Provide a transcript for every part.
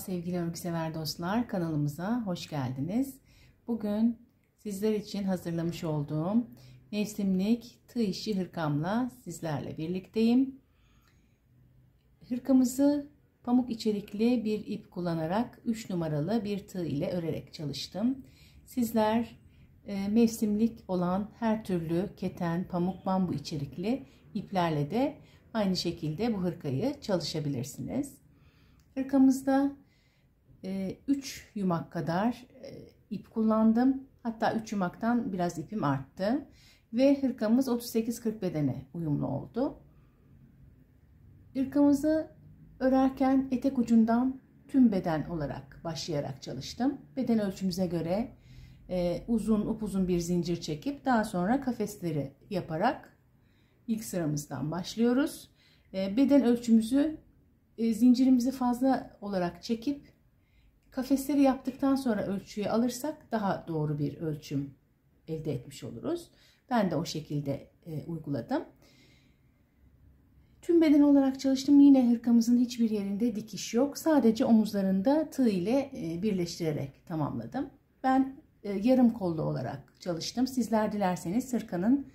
sevgili örgüsever dostlar kanalımıza hoş geldiniz. Bugün sizler için hazırlamış olduğum mevsimlik tığ işi hırkamla sizlerle birlikteyim. Hırkamızı pamuk içerikli bir ip kullanarak 3 numaralı bir tığ ile örerek çalıştım. Sizler e, mevsimlik olan her türlü keten, pamuk, bambu içerikli iplerle de aynı şekilde bu hırkayı çalışabilirsiniz. Hırkamızda 3 ee, yumak kadar e, ip kullandım. Hatta 3 yumaktan biraz ipim arttı. Ve hırkamız 38-40 bedene uyumlu oldu. Hırkamızı örerken etek ucundan tüm beden olarak başlayarak çalıştım. Beden ölçümüze göre e, uzun upuzun bir zincir çekip daha sonra kafesleri yaparak ilk sıramızdan başlıyoruz. E, beden ölçümüzü zincirimizi fazla olarak çekip Kafesleri yaptıktan sonra ölçüyü alırsak daha doğru bir ölçüm elde etmiş oluruz. Ben de o şekilde e, uyguladım. Tüm beden olarak çalıştım. Yine hırkamızın hiçbir yerinde dikiş yok. Sadece omuzlarında tığ ile e, birleştirerek tamamladım. Ben e, yarım kollu olarak çalıştım. Sizler dilerseniz hırkanın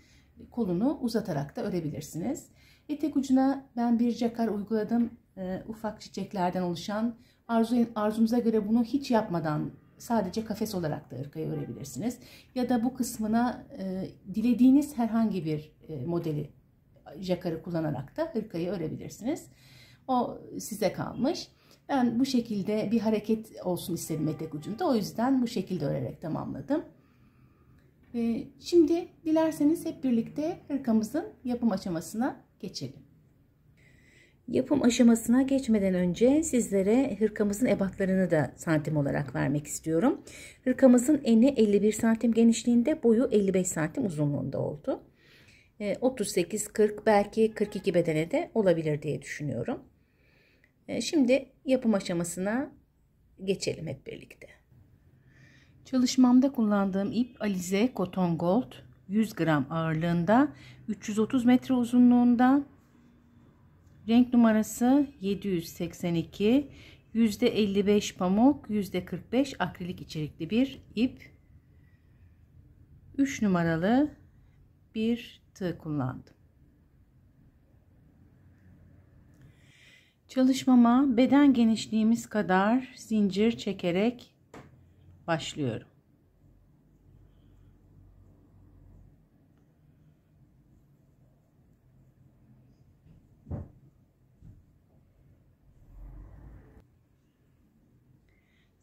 kolunu uzatarak da örebilirsiniz. Etek ucuna ben bir cakar uyguladım. E, ufak çiçeklerden oluşan Arzu, arzumuza göre bunu hiç yapmadan sadece kafes olarak da ırkayı örebilirsiniz. Ya da bu kısmına e, dilediğiniz herhangi bir e, modeli jakarı kullanarak da hırkayı örebilirsiniz. O size kalmış. Ben bu şekilde bir hareket olsun istedim etek ucunda. O yüzden bu şekilde örerek tamamladım. Şimdi dilerseniz hep birlikte hırkamızın yapım aşamasına geçelim. Yapım aşamasına geçmeden önce sizlere hırkamızın ebatlarını da santim olarak vermek istiyorum. Hırkamızın eni 51 santim genişliğinde, boyu 55 santim uzunluğunda oldu. 38-40 e, belki 42 bedene de olabilir diye düşünüyorum. E, şimdi yapım aşamasına geçelim hep birlikte. Çalışmamda kullandığım ip Alize Cotton Gold 100 gram ağırlığında, 330 metre uzunluğunda, Renk numarası 782. %55 pamuk, %45 akrilik içerikli bir ip. 3 numaralı bir tığ kullandım. Çalışmama beden genişliğimiz kadar zincir çekerek başlıyorum.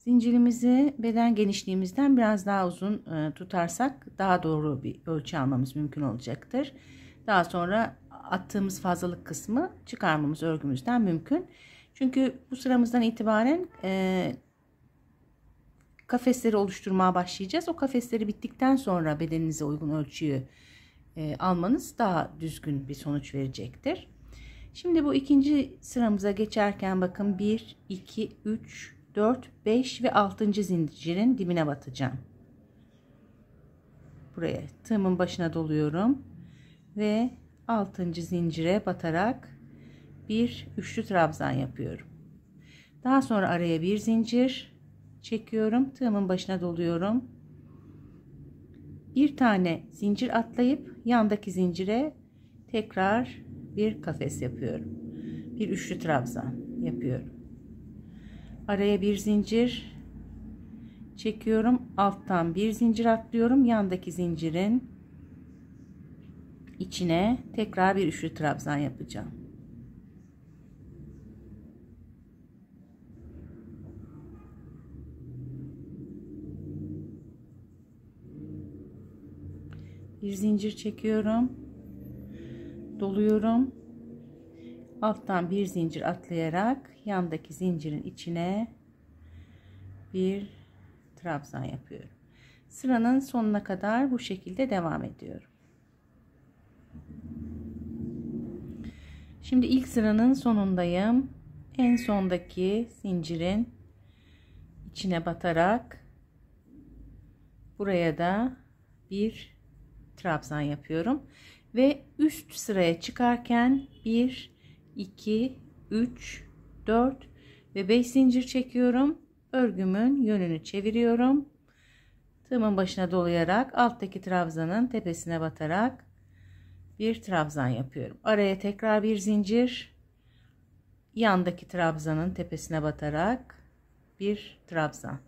Zincirimizi beden genişliğimizden biraz daha uzun e, tutarsak daha doğru bir ölçü almamız mümkün olacaktır. Daha sonra attığımız fazlalık kısmı çıkarmamız örgümüzden mümkün. Çünkü bu sıramızdan itibaren e, kafesleri oluşturmaya başlayacağız. O kafesleri bittikten sonra bedeninize uygun ölçüyü e, almanız daha düzgün bir sonuç verecektir. Şimdi bu ikinci sıramıza geçerken bakın 1, 2, 3, 4, 5 ve 6. zincirin dibine batacağım. Buraya tığımın başına doluyorum ve 6. zincire batarak bir üçlü trabzan yapıyorum. Daha sonra araya bir zincir çekiyorum. Tığımın başına doluyorum. Bir tane zincir atlayıp yandaki zincire tekrar bir kafes yapıyorum. Bir üçlü trabzan yapıyorum araya bir zincir çekiyorum alttan bir zincir atlıyorum yandaki zincirin içine tekrar bir üçlü trabzan yapacağım bir zincir çekiyorum doluyorum alttan bir zincir atlayarak yandaki zincirin içine bir trabzan yapıyorum sıranın sonuna kadar bu şekilde devam ediyorum şimdi ilk sıranın sonundayım en sondaki zincirin içine batarak buraya da bir trabzan yapıyorum ve üst sıraya çıkarken bir 2 3 4 ve 5 zincir çekiyorum örgümün yönünü çeviriyorum tığımın başına dolayarak alttaki trabzanın tepesine batarak bir trabzan yapıyorum araya tekrar bir zincir yandaki trabzanın tepesine batarak bir trabzan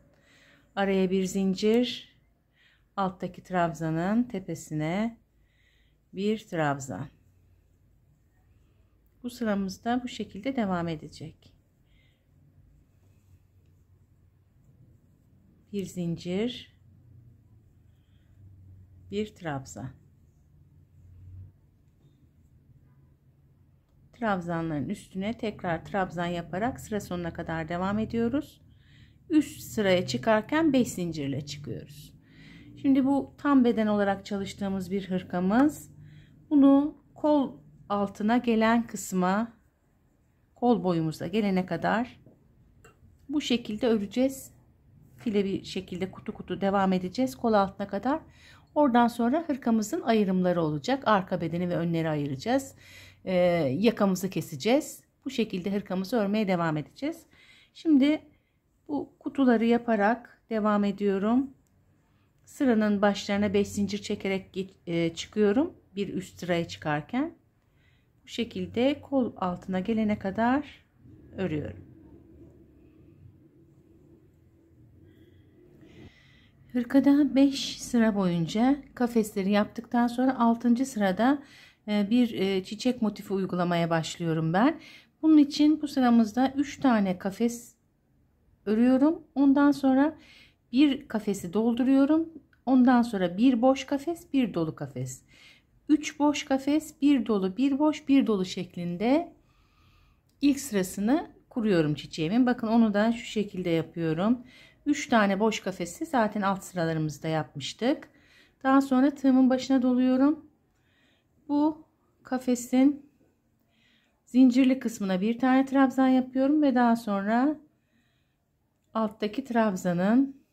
araya bir zincir alttaki trabzanın tepesine bir trabzan bu sıramızda bu şekilde devam edecek. Bir zincir, bir trabzan. Trabzanların üstüne tekrar trabzan yaparak sıra sonuna kadar devam ediyoruz. Üst sıraya çıkarken 5 zincirle çıkıyoruz. Şimdi bu tam beden olarak çalıştığımız bir hırkamız. Bunu kol altına gelen kısma kol boyumuza gelene kadar bu şekilde öreceğiz. File bir şekilde kutu kutu devam edeceğiz kol altına kadar. Oradan sonra hırkamızın ayrımları olacak. Arka bedeni ve önleri ayıracağız. Ee, yakamızı keseceğiz. Bu şekilde hırkamızı örmeye devam edeceğiz. Şimdi bu kutuları yaparak devam ediyorum. Sıranın başlarına 5 zincir çekerek e, çıkıyorum. Bir üst sıraya çıkarken bu şekilde kol altına gelene kadar örüyorum. Hırkada 5 sıra boyunca kafesleri yaptıktan sonra 6. sırada e, bir e, çiçek motifi uygulamaya başlıyorum ben. Bunun için bu sıramızda 3 tane kafes örüyorum. Ondan sonra bir kafesi dolduruyorum. Ondan sonra bir boş kafes, bir dolu kafes. 3 boş kafes, 1 dolu, 1 boş, 1 dolu şeklinde ilk sırasını kuruyorum çiçeğimin. Bakın onu da şu şekilde yapıyorum. 3 tane boş kafesi zaten alt sıralarımızda yapmıştık. Daha sonra tığımın başına doluyorum. Bu kafesin zincirli kısmına bir tane trabzan yapıyorum ve daha sonra alttaki trabzanın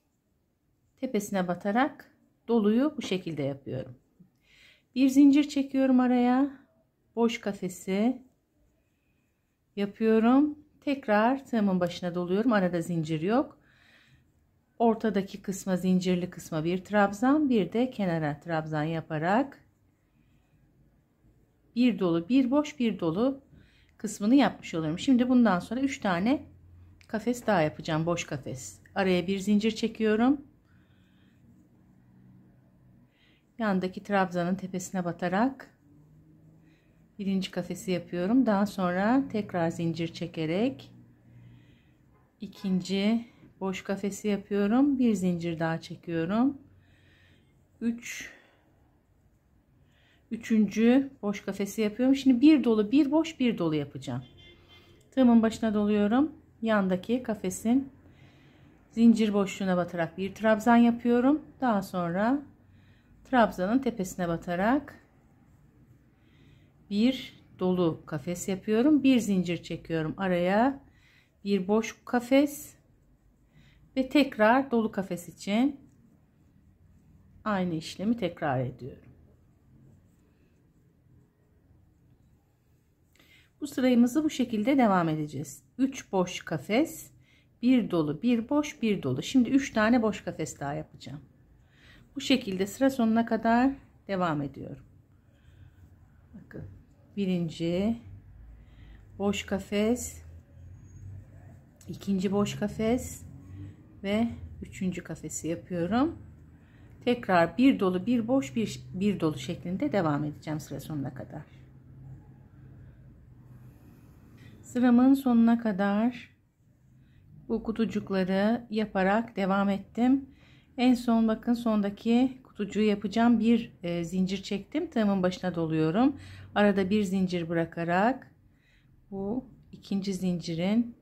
tepesine batarak doluyu bu şekilde yapıyorum. Bir zincir çekiyorum araya. Boş kafesi yapıyorum. Tekrar tığımın başına doluyorum. Arada zincir yok. Ortadaki kısma zincirli kısma bir trabzan, bir de kenara trabzan yaparak bir dolu, bir boş, bir dolu kısmını yapmış oluyorum. Şimdi bundan sonra 3 tane kafes daha yapacağım. Boş kafes. Araya bir zincir çekiyorum. yandaki trabzanın tepesine batarak birinci kafesi yapıyorum. Daha sonra tekrar zincir çekerek ikinci boş kafesi yapıyorum. Bir zincir daha çekiyorum. 3 üç, üçüncü boş kafesi yapıyorum. Şimdi bir dolu, bir boş, bir dolu yapacağım. Tığımın başına doluyorum. Yandaki kafesin zincir boşluğuna batarak bir trabzan yapıyorum. Daha sonra trabzanın tepesine batarak bir dolu kafes yapıyorum. Bir zincir çekiyorum araya. Bir boş kafes ve tekrar dolu kafes için aynı işlemi tekrar ediyorum. Bu sırayımızı bu şekilde devam edeceğiz. 3 boş kafes, bir dolu, bir boş, bir dolu. Şimdi 3 tane boş kafes daha yapacağım. Bu şekilde sıra sonuna kadar devam ediyorum. Bakın birinci boş kafes, ikinci boş kafes ve üçüncü kafesi yapıyorum. Tekrar bir dolu bir boş bir, bir dolu şeklinde devam edeceğim sıra sonuna kadar. Sıramın sonuna kadar bu kutucukları yaparak devam ettim. En son bakın sondaki kutucuğu yapacağım. Bir e, zincir çektim. Tığımın başına doluyorum. Arada bir zincir bırakarak bu ikinci zincirin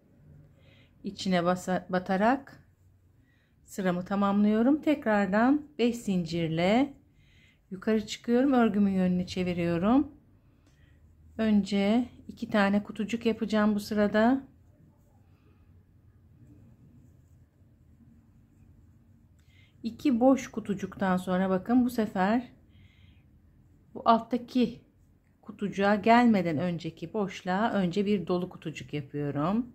içine basa, batarak sıramı tamamlıyorum. Tekrardan 5 zincirle yukarı çıkıyorum. Örgümün yönünü çeviriyorum. Önce iki tane kutucuk yapacağım bu sırada. 2 boş kutucuktan sonra bakın bu sefer bu alttaki kutucuğa gelmeden önceki boşluğa önce bir dolu kutucuk yapıyorum.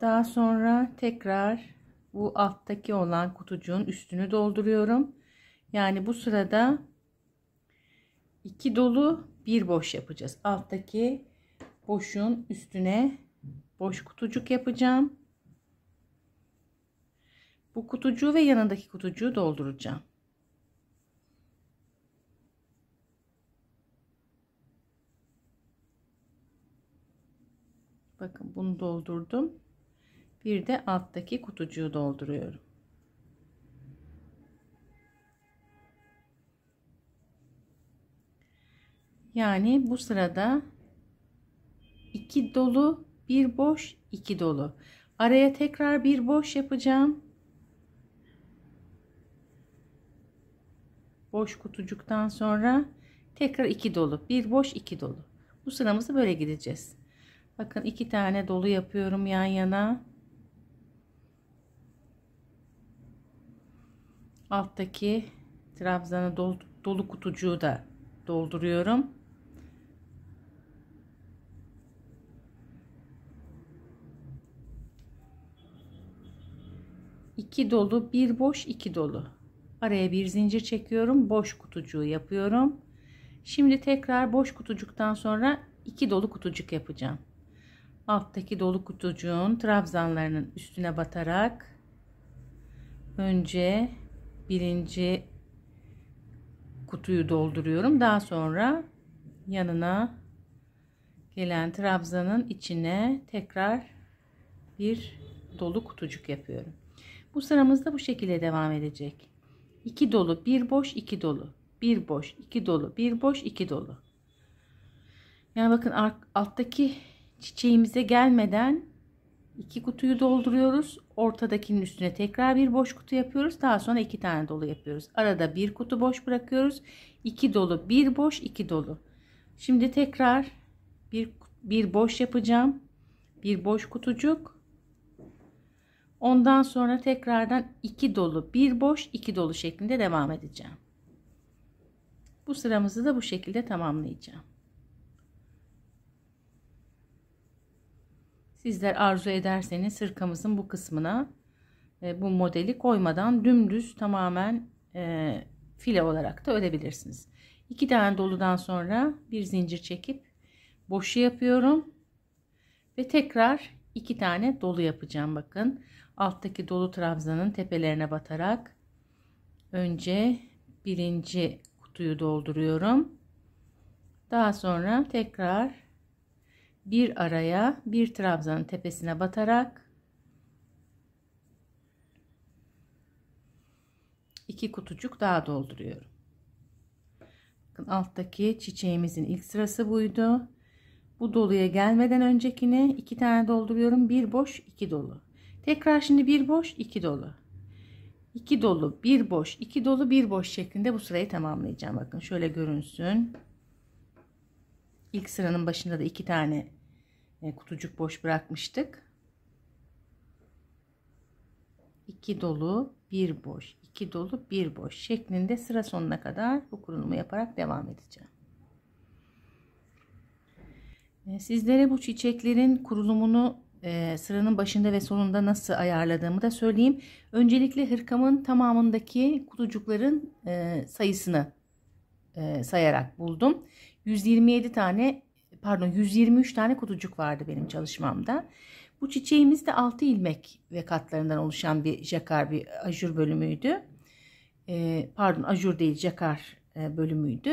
Daha sonra tekrar bu alttaki olan kutucuğun üstünü dolduruyorum. Yani bu sırada iki dolu bir boş yapacağız. Alttaki boşun üstüne boş kutucuk yapacağım. Bu kutucuğu ve yanındaki kutucuğu dolduracağım. Bakın bunu doldurdum. Bir de alttaki kutucuğu dolduruyorum. Yani bu sırada 2 dolu, 1 boş, 2 dolu. Araya tekrar bir boş yapacağım. Boş kutucuktan sonra tekrar 2 dolu. 1 boş, 2 dolu. Bu sıramızı böyle gideceğiz. Bakın iki tane dolu yapıyorum yan yana. Alttaki trabzanı dolu, dolu kutucuğu da dolduruyorum. 2 dolu, 1 boş, 2 dolu. Araya bir zincir çekiyorum. Boş kutucuğu yapıyorum. Şimdi tekrar boş kutucuktan sonra 2 dolu kutucuk yapacağım. Alttaki dolu kutucuğun trabzanlarının üstüne batarak önce birinci kutuyu dolduruyorum. Daha sonra yanına gelen trabzanın içine tekrar bir dolu kutucuk yapıyorum. Bu sıramız da bu şekilde devam edecek. 2 dolu, 1 boş, 2 dolu. 1 boş, 2 dolu, 1 boş, 2 dolu. Yani bakın alttaki çiçeğimize gelmeden iki kutuyu dolduruyoruz. Ortadakinin üstüne tekrar bir boş kutu yapıyoruz. Daha sonra iki tane dolu yapıyoruz. Arada bir kutu boş bırakıyoruz. İki dolu, bir boş, iki dolu. Şimdi tekrar bir, bir boş yapacağım. Bir boş kutucuk, Ondan sonra tekrardan 2 dolu, 1 boş, 2 dolu şeklinde devam edeceğim. Bu sıramızı da bu şekilde tamamlayacağım. Sizler arzu ederseniz hırkamızın bu kısmına e, bu modeli koymadan dümdüz tamamen e, file olarak da örebilirsiniz. İki tane doludan sonra bir zincir çekip boşu yapıyorum ve tekrar iki tane dolu yapacağım bakın alttaki dolu trabzanın tepelerine batarak önce birinci kutuyu dolduruyorum. Daha sonra tekrar bir araya bir trabzanın tepesine batarak iki kutucuk daha dolduruyorum. Bakın alttaki çiçeğimizin ilk sırası buydu. Bu doluya gelmeden öncekini iki tane dolduruyorum. Bir boş iki dolu. Tekrar şimdi bir boş iki dolu. 2 dolu, bir boş, iki dolu, bir boş şeklinde bu sırayı tamamlayacağım. Bakın şöyle görünsün. İlk sıranın başında da iki tane e, kutucuk boş bırakmıştık. İki dolu, bir boş, iki dolu, bir boş şeklinde sıra sonuna kadar bu kurulumu yaparak devam edeceğim. E, sizlere bu çiçeklerin kurulumunu e, sıranın başında ve sonunda nasıl ayarladığımı da söyleyeyim. Öncelikle hırkamın tamamındaki kutucukların e, sayısını e, sayarak buldum. 127 tane pardon 123 tane kutucuk vardı benim çalışmamda. Bu çiçeğimiz de 6 ilmek ve katlarından oluşan bir jakar bir ajur bölümüydü. E, pardon ajur değil jakar e, bölümüydü.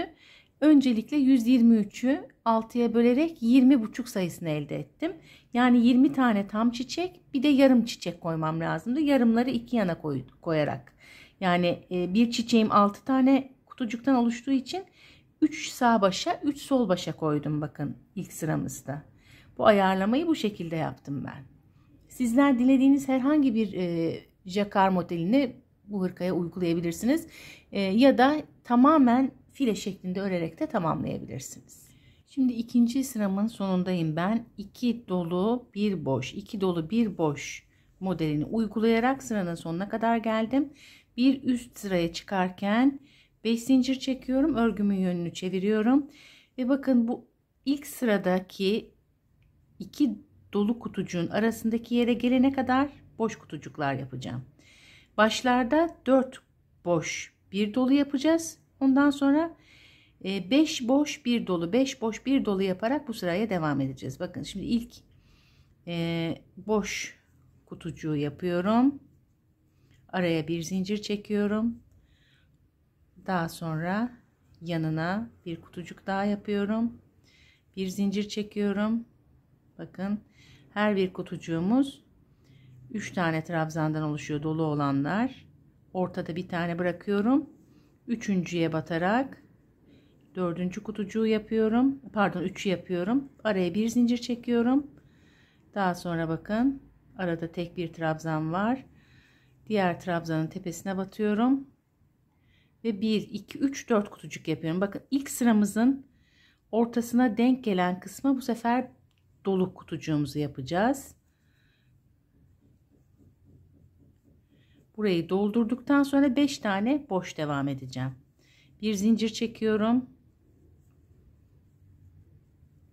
Öncelikle 123'ü 6'ya bölerek 20 buçuk sayısını elde ettim. Yani 20 tane tam çiçek bir de yarım çiçek koymam lazımdı. Yarımları iki yana koy, koyarak. Yani e, bir çiçeğim 6 tane kutucuktan oluştuğu için 3 sağ başa 3 sol başa koydum bakın ilk sıramızda. Bu ayarlamayı bu şekilde yaptım ben. Sizler dilediğiniz herhangi bir e, jakar modelini bu hırkaya uygulayabilirsiniz. E, ya da tamamen file şeklinde örerek de tamamlayabilirsiniz. Şimdi ikinci sıramın sonundayım ben. 2 dolu bir boş, 2 dolu bir boş modelini uygulayarak sıranın sonuna kadar geldim. Bir üst sıraya çıkarken 5 zincir çekiyorum. Örgümün yönünü çeviriyorum. Ve bakın bu ilk sıradaki iki dolu kutucuğun arasındaki yere gelene kadar boş kutucuklar yapacağım. Başlarda 4 boş bir dolu yapacağız. Ondan sonra 5 e, boş bir dolu 5 boş bir dolu yaparak bu sıraya devam edeceğiz. Bakın şimdi ilk e, boş kutucuğu yapıyorum. Araya bir zincir çekiyorum. Daha sonra yanına bir kutucuk daha yapıyorum. Bir zincir çekiyorum. Bakın her bir kutucuğumuz 3 tane trabzandan oluşuyor dolu olanlar. Ortada bir tane bırakıyorum üçüncüye batarak dördüncü kutucuğu yapıyorum pardon üçü yapıyorum araya bir zincir çekiyorum daha sonra bakın arada tek bir trabzan var diğer trabzanın tepesine batıyorum ve 1 2 3 4 kutucuk yapıyorum bakın ilk sıramızın ortasına denk gelen kısmı bu sefer dolu kutucuğumuzu yapacağız Burayı doldurduktan sonra 5 tane boş devam edeceğim. Bir zincir çekiyorum.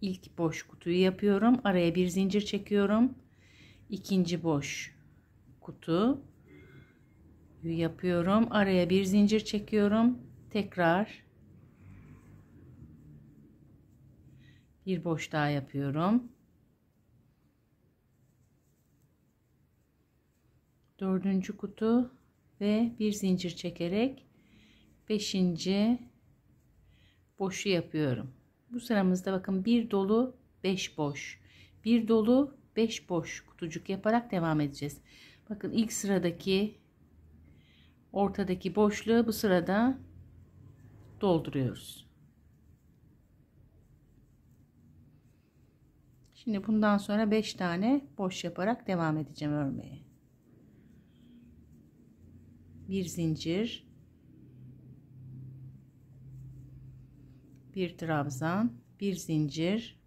İlk boş kutuyu yapıyorum. Araya bir zincir çekiyorum. İkinci boş kutuyu yapıyorum. Araya bir zincir çekiyorum. Tekrar bir boş daha yapıyorum. dördüncü kutu ve bir zincir çekerek beşinci boşu yapıyorum. Bu sıramızda bakın bir dolu beş boş. Bir dolu beş boş kutucuk yaparak devam edeceğiz. Bakın ilk sıradaki ortadaki boşluğu bu sırada dolduruyoruz. Şimdi bundan sonra 5 tane boş yaparak devam edeceğim örmeye bir zincir bir trabzan bir zincir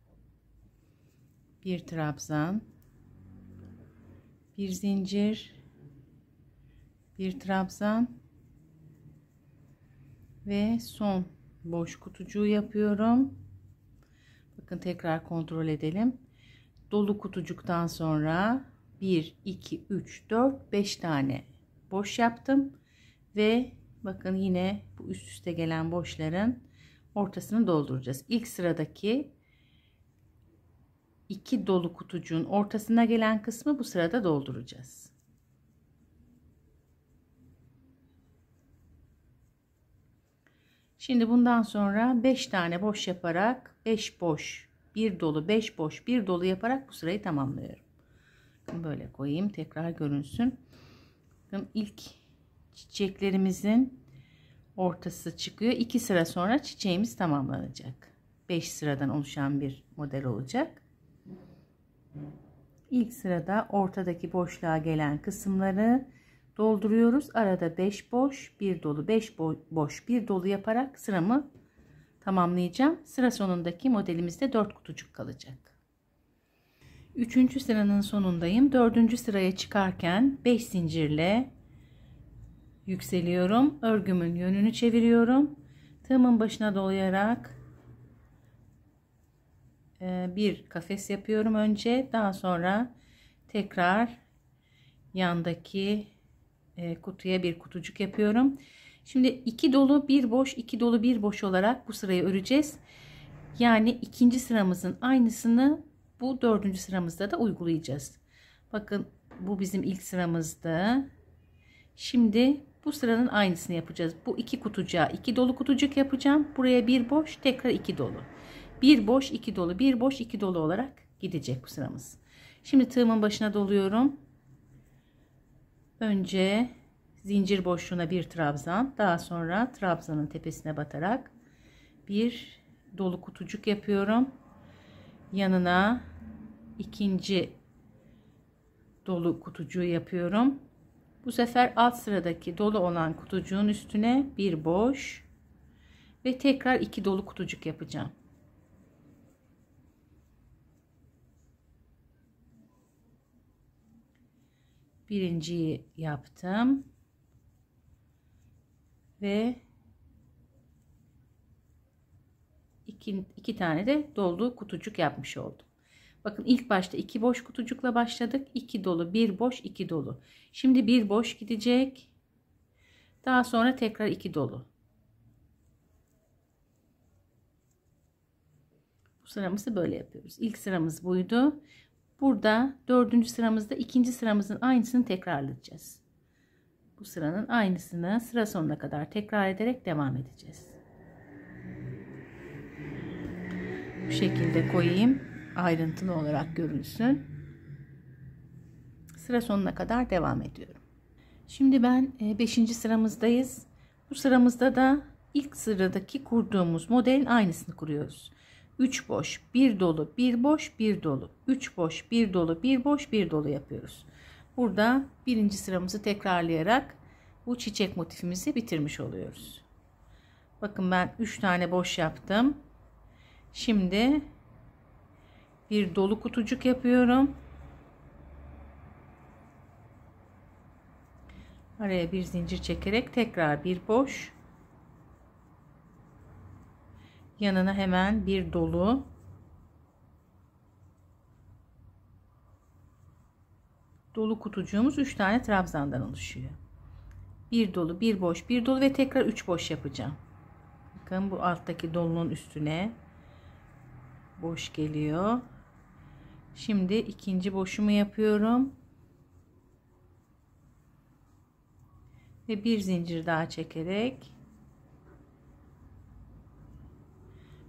bir trabzan bir zincir bir trabzan ve son boş kutucuğu yapıyorum bakın tekrar kontrol edelim dolu kutucuktan sonra 1 2 3 4 5 tane boş yaptım. Ve bakın yine bu üst üste gelen boşların ortasını dolduracağız. İlk sıradaki iki dolu kutucuğun ortasına gelen kısmı bu sırada dolduracağız. Şimdi bundan sonra 5 tane boş yaparak 5 boş, 1 dolu, 5 boş, 1 dolu yaparak bu sırayı tamamlıyorum. Böyle koyayım tekrar görünsün. Bakın ilk çiçeklerimizin ortası çıkıyor. 2 sıra sonra çiçeğimiz tamamlanacak. 5 sıradan oluşan bir model olacak. İlk sırada ortadaki boşluğa gelen kısımları dolduruyoruz. Arada 5 boş, 1 dolu, 5 boş, 1 dolu yaparak sıramı tamamlayacağım. Sıra sonundaki modelimizde 4 kutucuk kalacak. 3. sıranın sonundayım. 4. sıraya çıkarken 5 zincirle yükseliyorum. Örgümün yönünü çeviriyorum. Tığımın başına dolayarak e, bir kafes yapıyorum önce. Daha sonra tekrar yandaki e, kutuya bir kutucuk yapıyorum. Şimdi 2 dolu bir boş 2 dolu bir boş olarak bu sırayı öreceğiz. Yani ikinci sıramızın aynısını bu dördüncü sıramızda da uygulayacağız. Bakın bu bizim ilk sıramızda. Şimdi bu sıranın aynısını yapacağız. Bu iki kutucuğa iki dolu kutucuk yapacağım. Buraya bir boş tekrar iki dolu. Bir boş iki dolu bir boş iki dolu olarak gidecek bu sıramız. Şimdi tığımın başına doluyorum. Önce zincir boşluğuna bir trabzan daha sonra trabzanın tepesine batarak bir dolu kutucuk yapıyorum yanına ikinci dolu kutucuğu yapıyorum. Bu sefer alt sıradaki dolu olan kutucuğun üstüne bir boş ve tekrar iki dolu kutucuk yapacağım. Birinciyi yaptım ve iki, iki tane de dolu kutucuk yapmış oldum. Bakın ilk başta iki boş kutucukla başladık. 2 dolu, bir boş, iki dolu. Şimdi bir boş gidecek. Daha sonra tekrar iki dolu. Bu sıramızı böyle yapıyoruz. İlk sıramız buydu. Burada dördüncü sıramızda ikinci sıramızın aynısını tekrarlayacağız. Bu sıranın aynısını sıra sonuna kadar tekrar ederek devam edeceğiz. bu şekilde koyayım ayrıntılı olarak görünsün sıra sonuna kadar devam ediyorum şimdi ben 5. E, sıramızdayız bu sıramızda da ilk sıradaki kurduğumuz modelin aynısını kuruyoruz 3 boş 1 dolu 1 boş 1 dolu 3 boş 1 dolu 1 boş 1 dolu yapıyoruz burada birinci sıramızı tekrarlayarak bu çiçek motifimizi bitirmiş oluyoruz bakın ben 3 tane boş yaptım Şimdi bir dolu kutucuk yapıyorum. Araya bir zincir çekerek tekrar bir boş. Yanına hemen bir dolu. Dolu kutucuğumuz 3 tane trabzandan oluşuyor. Bir dolu, bir boş, bir dolu ve tekrar 3 boş yapacağım. Bakın bu alttaki dolunun üstüne boş geliyor. Şimdi ikinci boşumu yapıyorum. Ve bir zincir daha çekerek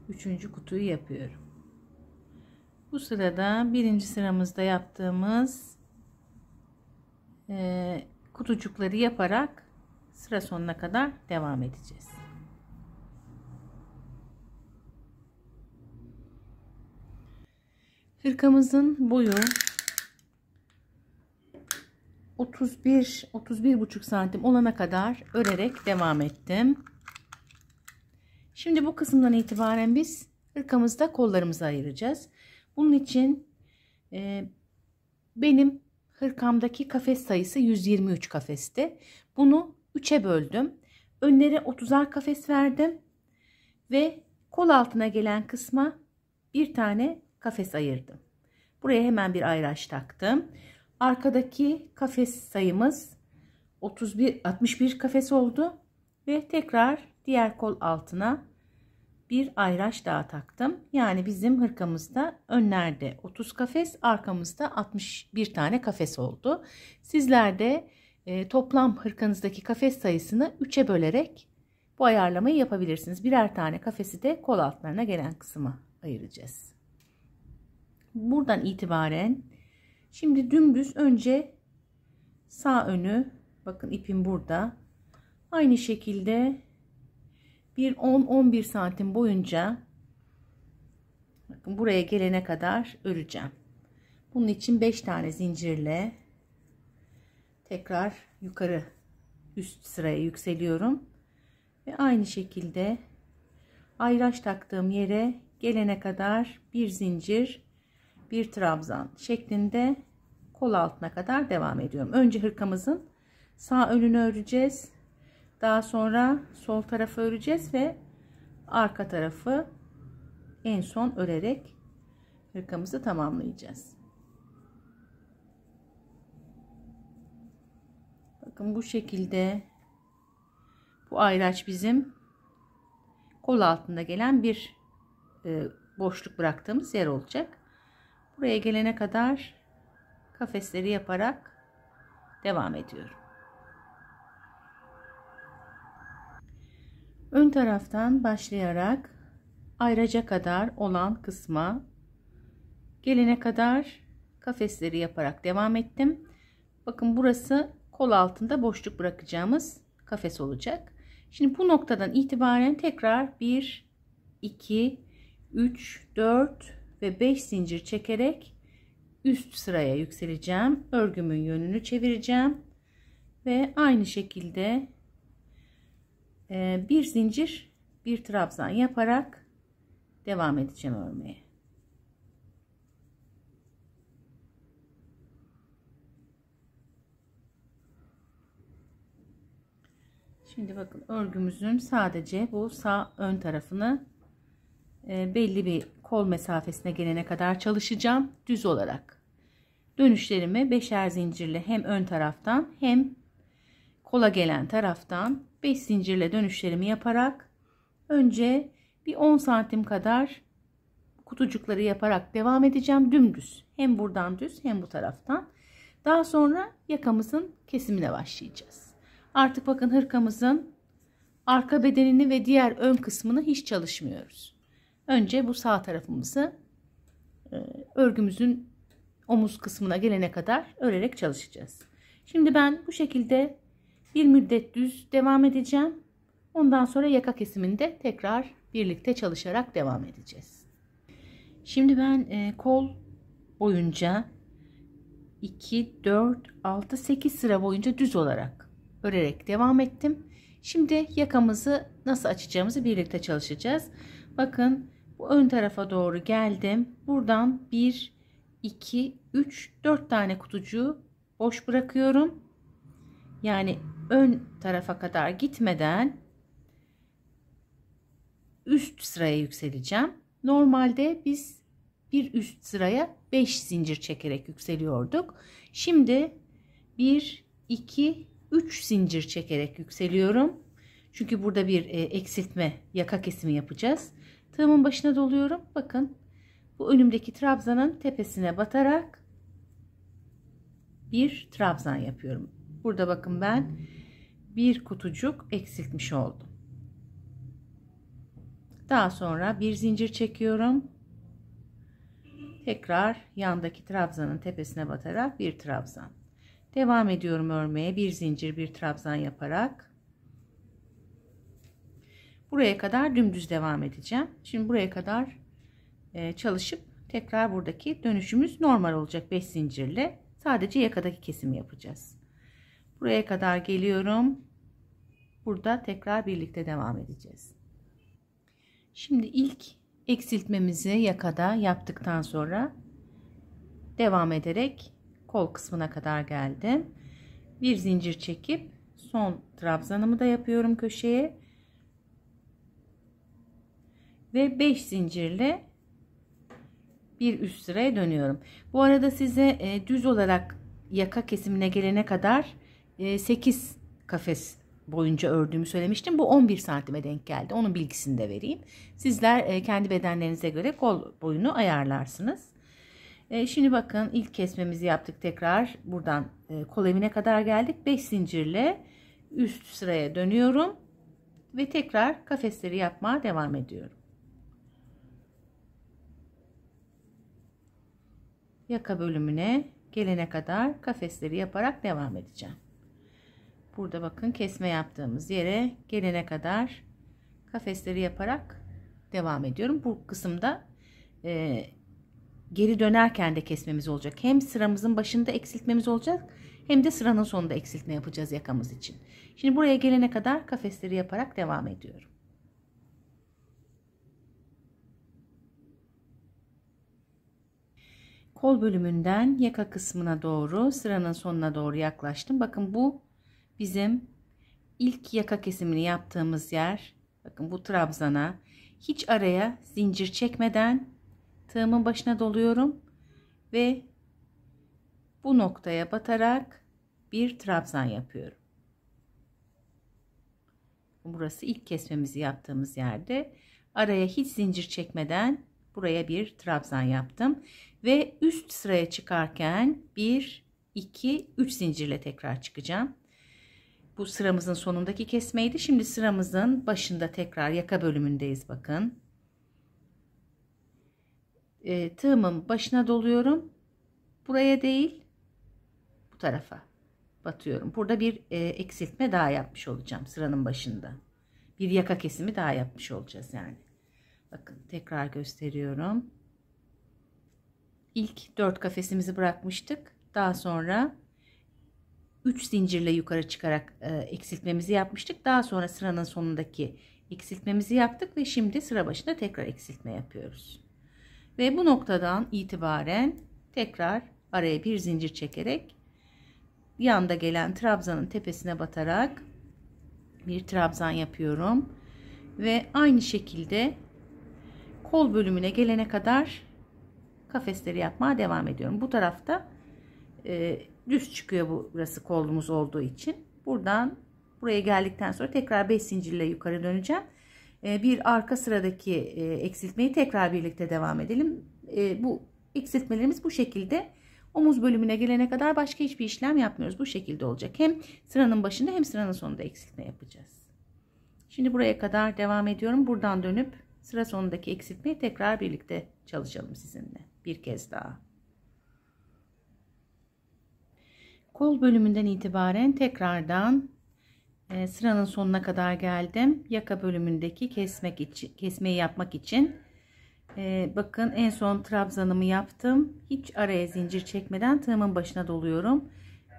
üçüncü kutuyu yapıyorum. Bu sırada birinci sıramızda yaptığımız e, kutucukları yaparak sıra sonuna kadar devam edeceğiz. Hırkamızın boyu 31 31 buçuk santim olana kadar örerek devam ettim. Şimdi bu kısımdan itibaren biz hırkamızda kollarımızı ayıracağız. Bunun için e, benim hırkamdaki kafes sayısı 123 kafesti. Bunu 3'e böldüm. Önlere 30'ar kafes verdim ve kol altına gelen kısma bir tane kafes ayırdım. Buraya hemen bir ayraç taktım. Arkadaki kafes sayımız 31 61 kafes oldu ve tekrar diğer kol altına bir ayraç daha taktım. Yani bizim hırkamızda önlerde 30 kafes, arkamızda 61 tane kafes oldu. Sizler de e, toplam hırkanızdaki kafes sayısını 3'e bölerek bu ayarlamayı yapabilirsiniz. Birer tane kafesi de kol altlarına gelen kısma ayıracağız buradan itibaren şimdi dümdüz önce sağ önü bakın ipim burada aynı şekilde bir 10-11 santim boyunca bakın buraya gelene kadar öreceğim bunun için 5 tane zincirle tekrar yukarı üst sıraya yükseliyorum ve aynı şekilde ayraç taktığım yere gelene kadar bir zincir bir trabzan şeklinde kol altına kadar devam ediyorum. Önce hırkamızın sağ önünü öreceğiz. Daha sonra sol tarafı öreceğiz ve arka tarafı en son örerek hırkamızı tamamlayacağız. Bakın bu şekilde bu ayraç bizim kol altında gelen bir e, boşluk bıraktığımız yer olacak. Buraya gelene kadar kafesleri yaparak devam ediyorum. Ön taraftan başlayarak ayraca kadar olan kısma gelene kadar kafesleri yaparak devam ettim. Bakın burası kol altında boşluk bırakacağımız kafes olacak. Şimdi bu noktadan itibaren tekrar 1, 2, 3, 4, ve 5 zincir çekerek üst sıraya yükseleceğim. Örgümün yönünü çevireceğim ve aynı şekilde e, bir zincir bir trabzan yaparak devam edeceğim örmeye. Şimdi bakın örgümüzün sadece bu sağ ön tarafını e, belli bir kol mesafesine gelene kadar çalışacağım düz olarak. Dönüşlerimi beşer zincirle hem ön taraftan hem kola gelen taraftan 5 zincirle dönüşlerimi yaparak önce bir 10 santim kadar kutucukları yaparak devam edeceğim dümdüz. Hem buradan düz hem bu taraftan. Daha sonra yakamızın kesimine başlayacağız. Artık bakın hırkamızın arka bedenini ve diğer ön kısmını hiç çalışmıyoruz. Önce bu sağ tarafımızı e, örgümüzün omuz kısmına gelene kadar örerek çalışacağız. Şimdi ben bu şekilde bir müddet düz devam edeceğim. Ondan sonra yaka kesiminde tekrar birlikte çalışarak devam edeceğiz. Şimdi ben e, kol boyunca 2, 4, 6, 8 sıra boyunca düz olarak örerek devam ettim. Şimdi yakamızı nasıl açacağımızı birlikte çalışacağız. Bakın bu ön tarafa doğru geldim. Buradan 1, 2, 3, 4 tane kutucuğu boş bırakıyorum. Yani ön tarafa kadar gitmeden üst sıraya yükseleceğim. Normalde biz bir üst sıraya 5 zincir çekerek yükseliyorduk. Şimdi 1, 2, 3 zincir çekerek yükseliyorum. Çünkü burada bir e, eksiltme yaka kesimi yapacağız. Tığımın başına doluyorum. Bakın bu önümdeki trabzanın tepesine batarak bir trabzan yapıyorum. Burada bakın ben bir kutucuk eksiltmiş oldum. Daha sonra bir zincir çekiyorum. Tekrar yandaki trabzanın tepesine batarak bir trabzan. Devam ediyorum örmeye bir zincir bir trabzan yaparak. Buraya kadar dümdüz devam edeceğim. Şimdi buraya kadar e, çalışıp tekrar buradaki dönüşümüz normal olacak 5 zincirle. Sadece yakadaki kesimi yapacağız. Buraya kadar geliyorum. Burada tekrar birlikte devam edeceğiz. Şimdi ilk eksiltmemizi yakada yaptıktan sonra devam ederek kol kısmına kadar geldim. Bir zincir çekip son trabzanımı da yapıyorum köşeye ve 5 zincirle bir üst sıraya dönüyorum. Bu arada size e, düz olarak yaka kesimine gelene kadar e, 8 kafes boyunca ördüğümü söylemiştim. Bu 11 santime denk geldi. Onun bilgisini de vereyim. Sizler e, kendi bedenlerinize göre kol boyunu ayarlarsınız. E, şimdi bakın ilk kesmemizi yaptık tekrar. Buradan e, kol evine kadar geldik. 5 zincirle üst sıraya dönüyorum ve tekrar kafesleri yapmaya devam ediyorum. yaka bölümüne gelene kadar kafesleri yaparak devam edeceğim. Burada bakın kesme yaptığımız yere gelene kadar kafesleri yaparak devam ediyorum. Bu kısımda e, geri dönerken de kesmemiz olacak. Hem sıramızın başında eksiltmemiz olacak hem de sıranın sonunda eksiltme yapacağız yakamız için. Şimdi buraya gelene kadar kafesleri yaparak devam ediyorum. kol bölümünden yaka kısmına doğru sıranın sonuna doğru yaklaştım. Bakın bu bizim ilk yaka kesimini yaptığımız yer. Bakın bu trabzana hiç araya zincir çekmeden tığımın başına doluyorum ve bu noktaya batarak bir trabzan yapıyorum. Burası ilk kesmemizi yaptığımız yerde araya hiç zincir çekmeden buraya bir trabzan yaptım ve üst sıraya çıkarken 1 2 3 zincirle tekrar çıkacağım bu sıramızın sonundaki kesmeydi şimdi sıramızın başında tekrar yaka bölümündeyiz bakın e, tığımın başına doluyorum buraya değil bu tarafa batıyorum burada bir e, eksiltme daha yapmış olacağım sıranın başında bir yaka kesimi daha yapmış olacağız yani Bakın tekrar gösteriyorum. İlk 4 kafesimizi bırakmıştık. Daha sonra 3 zincirle yukarı çıkarak e, eksiltmemizi yapmıştık. Daha sonra sıranın sonundaki eksiltmemizi yaptık ve şimdi sıra başında tekrar eksiltme yapıyoruz. Ve bu noktadan itibaren tekrar araya bir zincir çekerek yanda gelen trabzanın tepesine batarak bir trabzan yapıyorum. Ve aynı şekilde kol bölümüne gelene kadar kafesleri yapmaya devam ediyorum. Bu tarafta e, düz çıkıyor burası kolumuz olduğu için. Buradan buraya geldikten sonra tekrar 5 zincirle yukarı döneceğim. E, bir arka sıradaki e, eksiltmeyi tekrar birlikte devam edelim. E, bu eksiltmelerimiz bu şekilde. Omuz bölümüne gelene kadar başka hiçbir işlem yapmıyoruz. Bu şekilde olacak. Hem sıranın başında hem sıranın sonunda eksiltme yapacağız. Şimdi buraya kadar devam ediyorum. Buradan dönüp Sıra sonundaki eksiltmeyi tekrar birlikte çalışalım sizinle. Bir kez daha. Kol bölümünden itibaren tekrardan e, sıranın sonuna kadar geldim. Yaka bölümündeki kesmek için, kesmeyi yapmak için ee, bakın en son trabzanımı yaptım. Hiç araya zincir çekmeden tığımın başına doluyorum.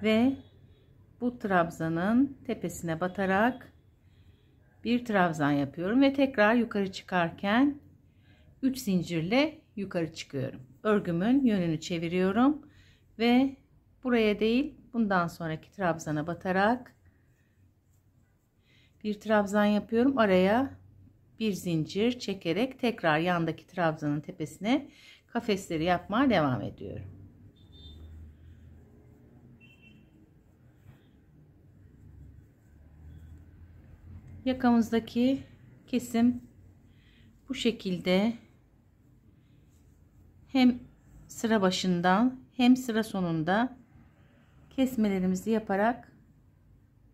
Ve bu trabzanın tepesine batarak bir trabzan yapıyorum ve tekrar yukarı çıkarken 3 zincirle yukarı çıkıyorum. Örgümün yönünü çeviriyorum ve buraya değil bundan sonraki trabzana batarak bir trabzan yapıyorum. Araya bir zincir çekerek tekrar yandaki trabzanın tepesine kafesleri yapmaya devam ediyorum. yakamızdaki kesim bu şekilde hem sıra başından hem sıra sonunda kesmelerimizi yaparak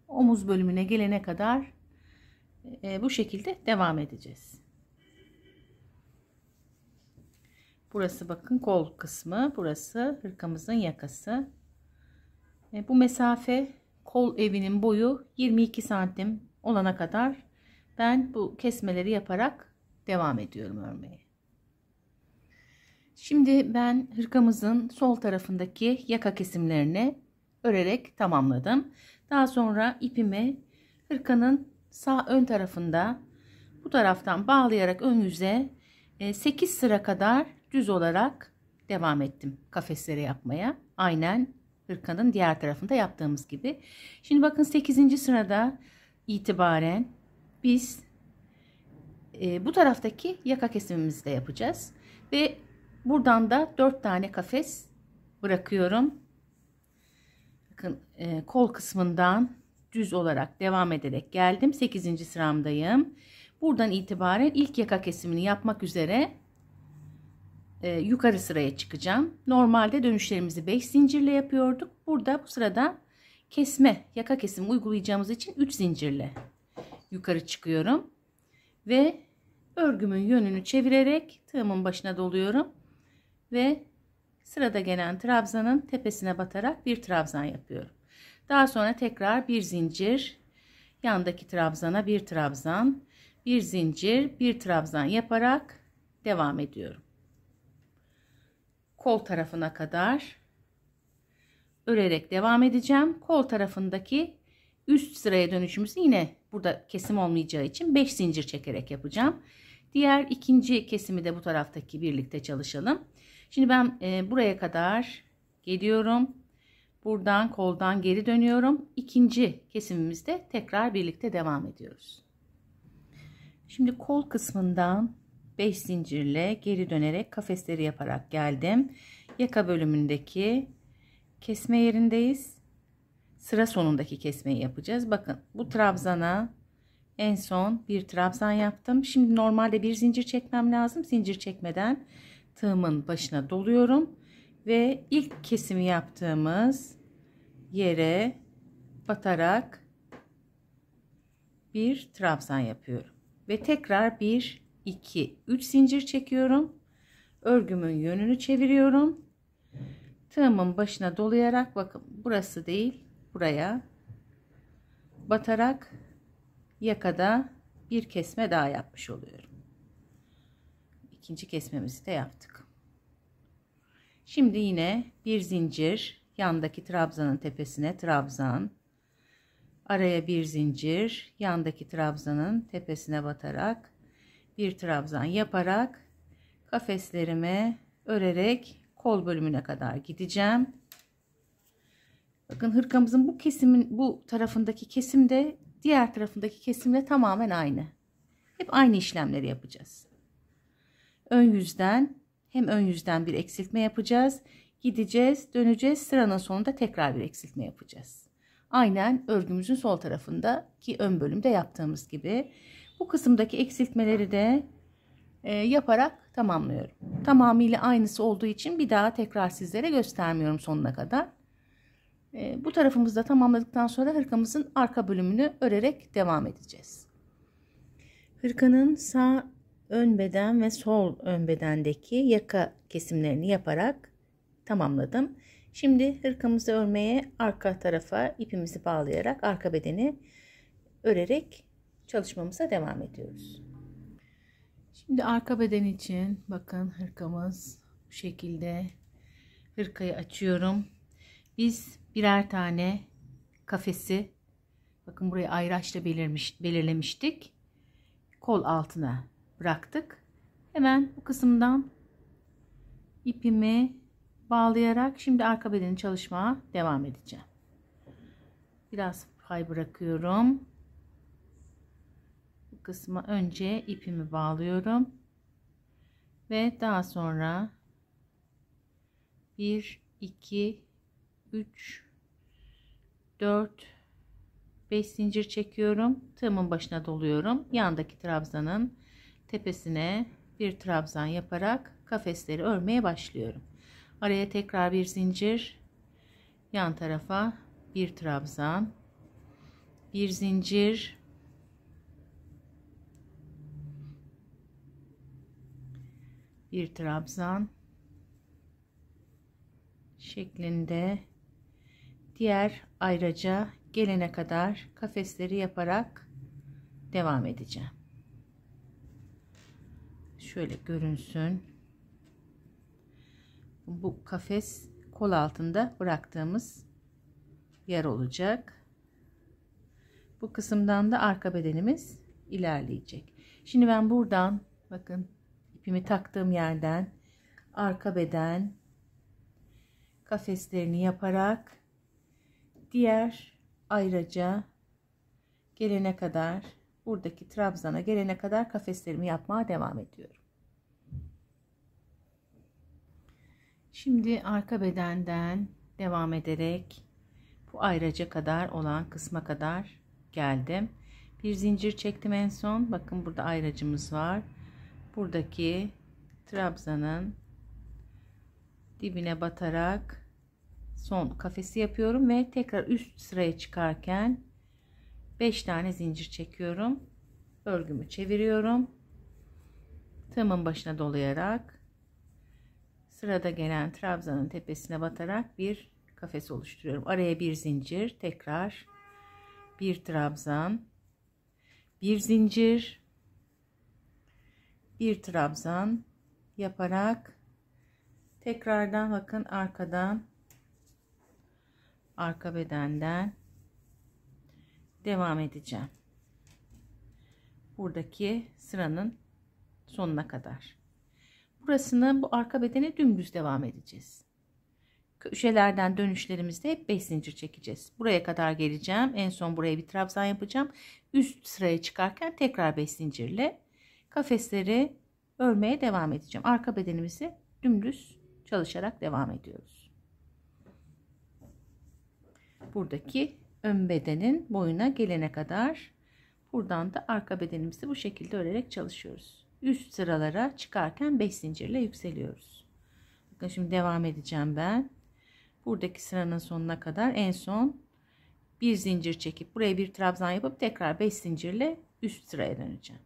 omuz bölümüne gelene kadar e, bu şekilde devam edeceğiz. Burası bakın kol kısmı, burası hırkamızın yakası. E, bu mesafe kol evinin boyu 22 santim olana kadar ben bu kesmeleri yaparak devam ediyorum örmeye. Şimdi ben hırkamızın sol tarafındaki yaka kesimlerini örerek tamamladım. Daha sonra ipimi hırkanın sağ ön tarafında bu taraftan bağlayarak ön yüze 8 e, sıra kadar düz olarak devam ettim kafesleri yapmaya. Aynen hırkanın diğer tarafında yaptığımız gibi. Şimdi bakın 8. sırada itibaren biz e, bu taraftaki yaka kesimimizi de yapacağız. Ve buradan da 4 tane kafes bırakıyorum. Bakın e, kol kısmından düz olarak devam ederek geldim. 8. sıramdayım. Buradan itibaren ilk yaka kesimini yapmak üzere e, yukarı sıraya çıkacağım. Normalde dönüşlerimizi 5 zincirle yapıyorduk. Burada bu sırada kesme yaka kesim uygulayacağımız için 3 zincirle yukarı çıkıyorum ve örgümün yönünü çevirerek tığımın başına doluyorum ve sırada gelen trabzanın tepesine batarak bir trabzan yapıyorum. Daha sonra tekrar bir zincir yandaki trabzana bir trabzan bir zincir bir trabzan yaparak devam ediyorum. Kol tarafına kadar örerek devam edeceğim. Kol tarafındaki üst sıraya dönüşümüz yine burada kesim olmayacağı için 5 zincir çekerek yapacağım. Diğer ikinci kesimi de bu taraftaki birlikte çalışalım. Şimdi ben e, buraya kadar geliyorum. Buradan koldan geri dönüyorum. İkinci kesimimizde tekrar birlikte devam ediyoruz. Şimdi kol kısmından 5 zincirle geri dönerek kafesleri yaparak geldim. Yaka bölümündeki kesme yerindeyiz. Sıra sonundaki kesmeyi yapacağız. Bakın bu trabzana en son bir trabzan yaptım. Şimdi normalde bir zincir çekmem lazım. Zincir çekmeden tığımın başına doluyorum. Ve ilk kesimi yaptığımız yere batarak bir trabzan yapıyorum. Ve tekrar bir 2, 3 zincir çekiyorum. Örgümün yönünü çeviriyorum tığımın başına dolayarak bakın burası değil buraya batarak yakada bir kesme daha yapmış oluyorum. İkinci kesmemizi de yaptık. Şimdi yine bir zincir yandaki trabzanın tepesine trabzan araya bir zincir yandaki trabzanın tepesine batarak bir trabzan yaparak kafeslerime örerek kol bölümüne kadar gideceğim. Bakın hırkamızın bu kesimin bu tarafındaki kesimde diğer tarafındaki kesimle tamamen aynı. Hep aynı işlemleri yapacağız. Ön yüzden hem ön yüzden bir eksiltme yapacağız. Gideceğiz, döneceğiz. Sıranın sonunda tekrar bir eksiltme yapacağız. Aynen örgümüzün sol tarafındaki ön bölümde yaptığımız gibi. Bu kısımdaki eksiltmeleri de e, yaparak tamamlıyorum. Tamamıyla aynısı olduğu için bir daha tekrar sizlere göstermiyorum sonuna kadar. E, bu tarafımızı da tamamladıktan sonra hırkamızın arka bölümünü örerek devam edeceğiz. Hırkanın sağ ön beden ve sol ön bedendeki yaka kesimlerini yaparak tamamladım. Şimdi hırkamızı örmeye arka tarafa ipimizi bağlayarak arka bedeni örerek çalışmamıza devam ediyoruz. Şimdi arka beden için bakın hırkamız bu şekilde. Hırkayı açıyorum. Biz birer tane kafesi bakın burayı ayraçla belirmiş, belirlemiştik. Kol altına bıraktık. Hemen bu kısımdan ipimi bağlayarak şimdi arka bedeni çalışmaya devam edeceğim. Biraz pay bırakıyorum sık kısmı önce ipimi bağlıyorum ve daha sonra 1 2 3 4 5 zincir çekiyorum tığımın başına doluyorum yandaki trabzanın tepesine bir trabzan yaparak kafesleri örmeye başlıyorum araya tekrar bir zincir yan tarafa bir trabzan bir zincir bir trabzan şeklinde diğer ayraca gelene kadar kafesleri yaparak devam edeceğim. Şöyle görünsün. Bu kafes kol altında bıraktığımız yer olacak. Bu kısımdan da arka bedenimiz ilerleyecek. Şimdi ben buradan bakın ipimi taktığım yerden arka beden kafeslerini yaparak diğer ayraca gelene kadar buradaki trabzana gelene kadar kafeslerimi yapmaya devam ediyorum. Şimdi arka bedenden devam ederek bu ayraca kadar olan kısma kadar geldim. Bir zincir çektim en son. Bakın burada ayracımız var buradaki trabzanın dibine batarak son kafesi yapıyorum ve tekrar üst sıraya çıkarken 5 tane zincir çekiyorum örgümü çeviriyorum tığımın başına dolayarak sırada gelen trabzanın tepesine batarak bir kafes oluşturuyorum araya bir zincir tekrar bir trabzan bir zincir bir trabzan yaparak tekrardan bakın arkadan arka bedenden devam edeceğim. Buradaki sıranın sonuna kadar. Burasını bu arka bedene dümdüz devam edeceğiz. Köşelerden dönüşlerimizde hep 5 zincir çekeceğiz. Buraya kadar geleceğim. En son buraya bir trabzan yapacağım. Üst sıraya çıkarken tekrar 5 zincirle kafesleri örmeye devam edeceğim. Arka bedenimizi dümdüz çalışarak devam ediyoruz. Buradaki ön bedenin boyuna gelene kadar buradan da arka bedenimizi bu şekilde örerek çalışıyoruz. Üst sıralara çıkarken 5 zincirle yükseliyoruz. Bakın şimdi devam edeceğim ben. Buradaki sıranın sonuna kadar en son bir zincir çekip buraya bir trabzan yapıp tekrar 5 zincirle üst sıraya döneceğim.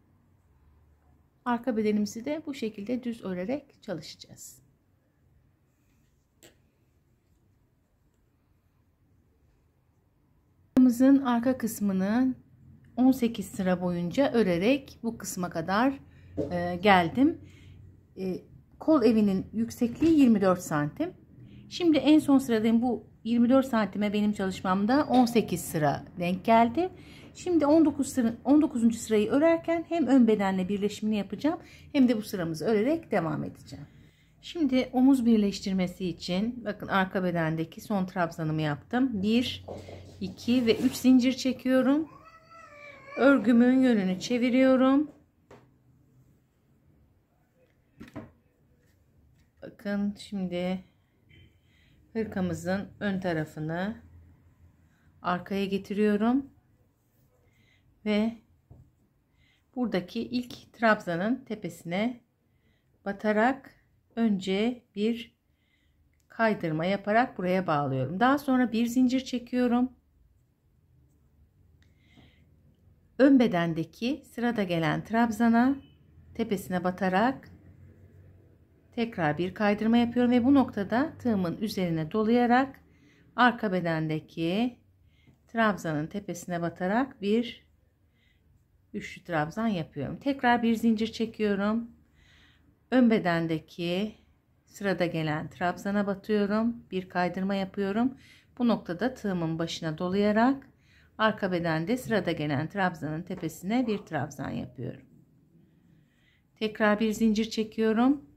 Arka bedenimizi de bu şekilde düz örerek çalışacağız. Kırmızın arka kısmını 18 sıra boyunca örerek bu kısma kadar e, geldim. E, kol evinin yüksekliği 24 santim. Şimdi en son sıradayım. Bu 24 santime benim çalışmamda 18 sıra denk geldi. Şimdi 19, sıra, 19. sırayı örerken hem ön bedenle birleşimini yapacağım hem de bu sıramızı örerek devam edeceğim. Şimdi omuz birleştirmesi için bakın arka bedendeki son trabzanımı yaptım. 1, 2 ve 3 zincir çekiyorum. Örgümün yönünü çeviriyorum. Bakın şimdi hırkamızın ön tarafını arkaya getiriyorum ve buradaki ilk trabzanın tepesine batarak önce bir kaydırma yaparak buraya bağlıyorum. Daha sonra bir zincir çekiyorum. Ön bedendeki sırada gelen trabzana tepesine batarak tekrar bir kaydırma yapıyorum ve bu noktada tığımın üzerine dolayarak arka bedendeki trabzanın tepesine batarak bir üçlü trabzan yapıyorum. Tekrar bir zincir çekiyorum. Ön bedendeki sırada gelen trabzana batıyorum. Bir kaydırma yapıyorum. Bu noktada tığımın başına dolayarak arka bedende sırada gelen trabzanın tepesine bir trabzan yapıyorum. Tekrar bir zincir çekiyorum.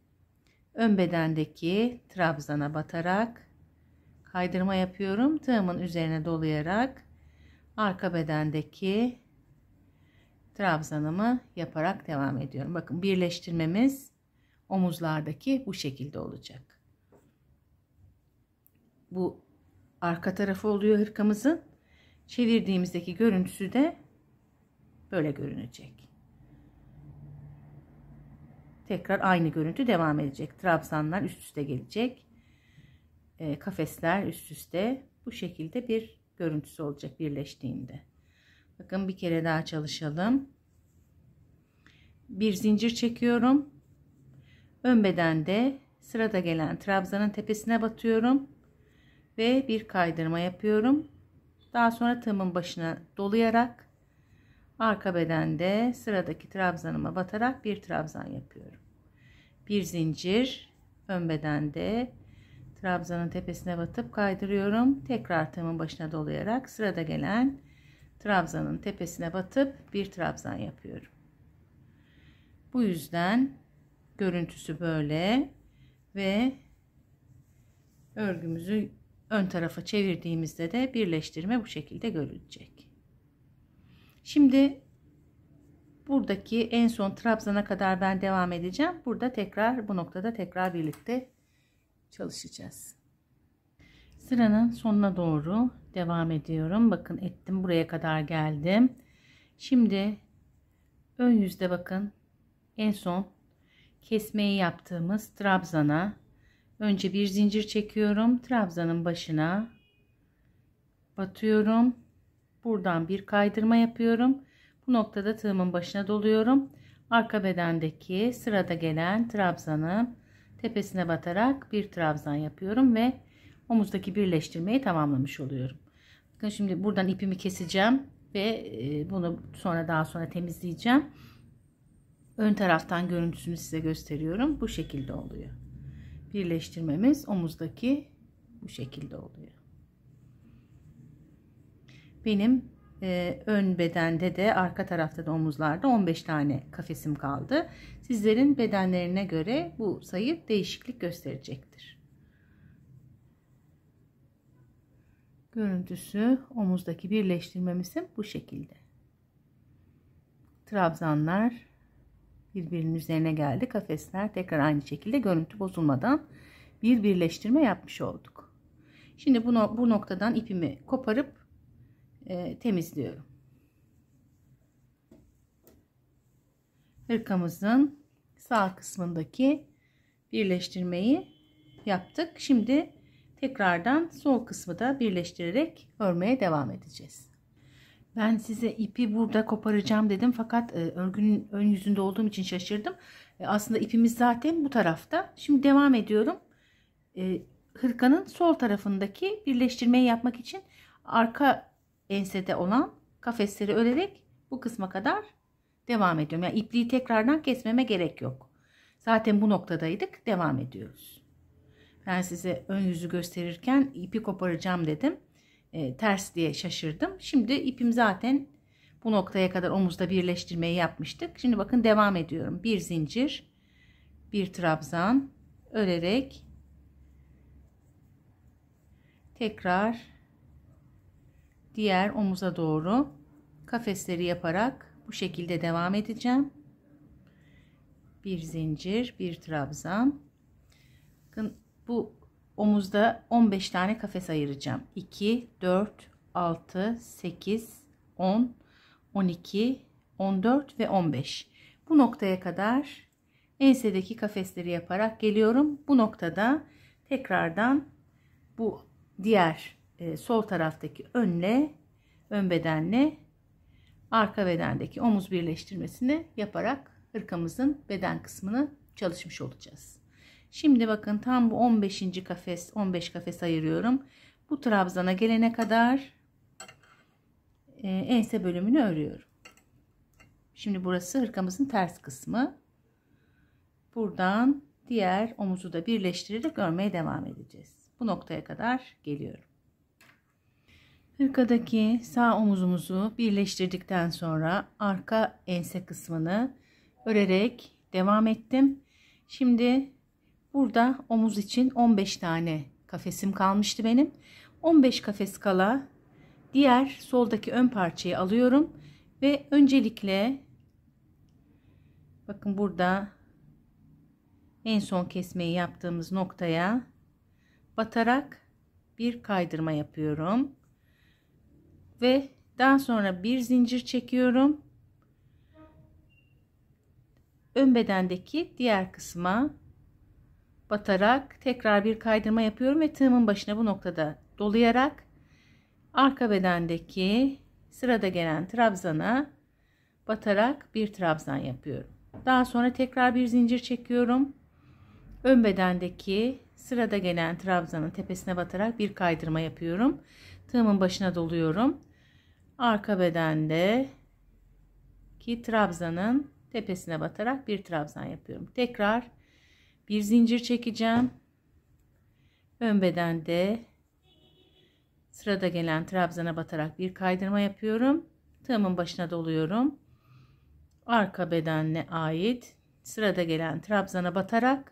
Ön bedendeki trabzana batarak kaydırma yapıyorum. Tığımın üzerine dolayarak arka bedendeki trabzanımı yaparak devam ediyorum. Bakın birleştirmemiz omuzlardaki bu şekilde olacak. Bu arka tarafı oluyor hırkamızın. Çevirdiğimizdeki görüntüsü de böyle görünecek. Tekrar aynı görüntü devam edecek. Trabzanlar üst üste gelecek. E, kafesler üst üste bu şekilde bir görüntüsü olacak birleştiğinde. Bakın bir kere daha çalışalım. Bir zincir çekiyorum. Ön bedende sırada gelen trabzanın tepesine batıyorum. Ve bir kaydırma yapıyorum. Daha sonra tığımın başına dolayarak arka bedende sıradaki trabzanıma batarak bir trabzan yapıyorum. Bir zincir ön bedende trabzanın tepesine batıp kaydırıyorum. Tekrar tığımın başına dolayarak sırada gelen trabzanın tepesine batıp bir trabzan yapıyorum. Bu yüzden görüntüsü böyle ve örgümüzü ön tarafa çevirdiğimizde de birleştirme bu şekilde görülecek. Şimdi buradaki en son trabzana kadar ben devam edeceğim. Burada tekrar bu noktada tekrar birlikte çalışacağız. Sıranın sonuna doğru devam ediyorum. Bakın ettim buraya kadar geldim. Şimdi ön yüzde bakın en son kesmeyi yaptığımız trabzana önce bir zincir çekiyorum. Trabzanın başına batıyorum. Buradan bir kaydırma yapıyorum. Bu noktada tığımın başına doluyorum. Arka bedendeki sırada gelen trabzanın tepesine batarak bir trabzan yapıyorum ve omuzdaki birleştirmeyi tamamlamış oluyorum. Bakın şimdi buradan ipimi keseceğim ve e, bunu sonra daha sonra temizleyeceğim. Ön taraftan görüntüsünü size gösteriyorum. Bu şekilde oluyor. Birleştirmemiz omuzdaki bu şekilde oluyor. Benim e, ön bedende de arka tarafta da omuzlarda 15 tane kafesim kaldı. Sizlerin bedenlerine göre bu sayı değişiklik gösterecektir. Görüntüsü omuzdaki birleştirmemizin bu şekilde. Trabzanlar birbirinin üzerine geldi. Kafesler tekrar aynı şekilde görüntü bozulmadan bir birleştirme yapmış olduk. Şimdi bunu, bu noktadan ipimi koparıp e, temizliyorum. Hırkamızın sağ kısmındaki birleştirmeyi yaptık. Şimdi tekrardan sol kısmı da birleştirerek örmeye devam edeceğiz. Ben size ipi burada koparacağım dedim fakat e, örgünün ön yüzünde olduğum için şaşırdım. E, aslında ipimiz zaten bu tarafta. Şimdi devam ediyorum. E, hırkanın sol tarafındaki birleştirmeyi yapmak için arka ensede olan kafesleri örerek bu kısma kadar devam ediyorum. Yani ipliği tekrardan kesmeme gerek yok. Zaten bu noktadaydık. Devam ediyoruz ben size ön yüzü gösterirken ipi koparacağım dedim. E, ters diye şaşırdım. Şimdi ipim zaten bu noktaya kadar omuzda birleştirmeyi yapmıştık. Şimdi bakın devam ediyorum. Bir zincir, bir trabzan örerek tekrar diğer omuza doğru kafesleri yaparak bu şekilde devam edeceğim. Bir zincir, bir trabzan. Bakın bu omuzda 15 tane kafes ayıracağım. 2, 4, 6, 8, 10, 12, 14 ve 15. Bu noktaya kadar ensedeki kafesleri yaparak geliyorum. Bu noktada tekrardan bu diğer e, sol taraftaki önle ön bedenle arka bedendeki omuz birleştirmesini yaparak hırkamızın beden kısmını çalışmış olacağız. Şimdi bakın tam bu 15. kafes 15 kafes ayırıyorum. Bu trabzana gelene kadar e, ense bölümünü örüyorum. Şimdi burası hırkamızın ters kısmı. Buradan diğer omuzu da birleştirerek örmeye devam edeceğiz. Bu noktaya kadar geliyorum. Hırkadaki sağ omuzumuzu birleştirdikten sonra arka ense kısmını örerek devam ettim. Şimdi Burada omuz için 15 tane kafesim kalmıştı benim. 15 kafes kala diğer soldaki ön parçayı alıyorum ve öncelikle bakın burada en son kesmeyi yaptığımız noktaya batarak bir kaydırma yapıyorum ve daha sonra bir zincir çekiyorum ön bedendeki diğer kısma batarak tekrar bir kaydırma yapıyorum ve tığımın başına bu noktada dolayarak arka bedendeki sırada gelen trabzana batarak bir trabzan yapıyorum. Daha sonra tekrar bir zincir çekiyorum. Ön bedendeki sırada gelen trabzanın tepesine batarak bir kaydırma yapıyorum. Tığımın başına doluyorum. Arka bedende ki trabzanın tepesine batarak bir trabzan yapıyorum. Tekrar bir zincir çekeceğim. Ön bedende sırada gelen trabzana batarak bir kaydırma yapıyorum. Tığımın başına doluyorum. Arka bedenle ait sırada gelen trabzana batarak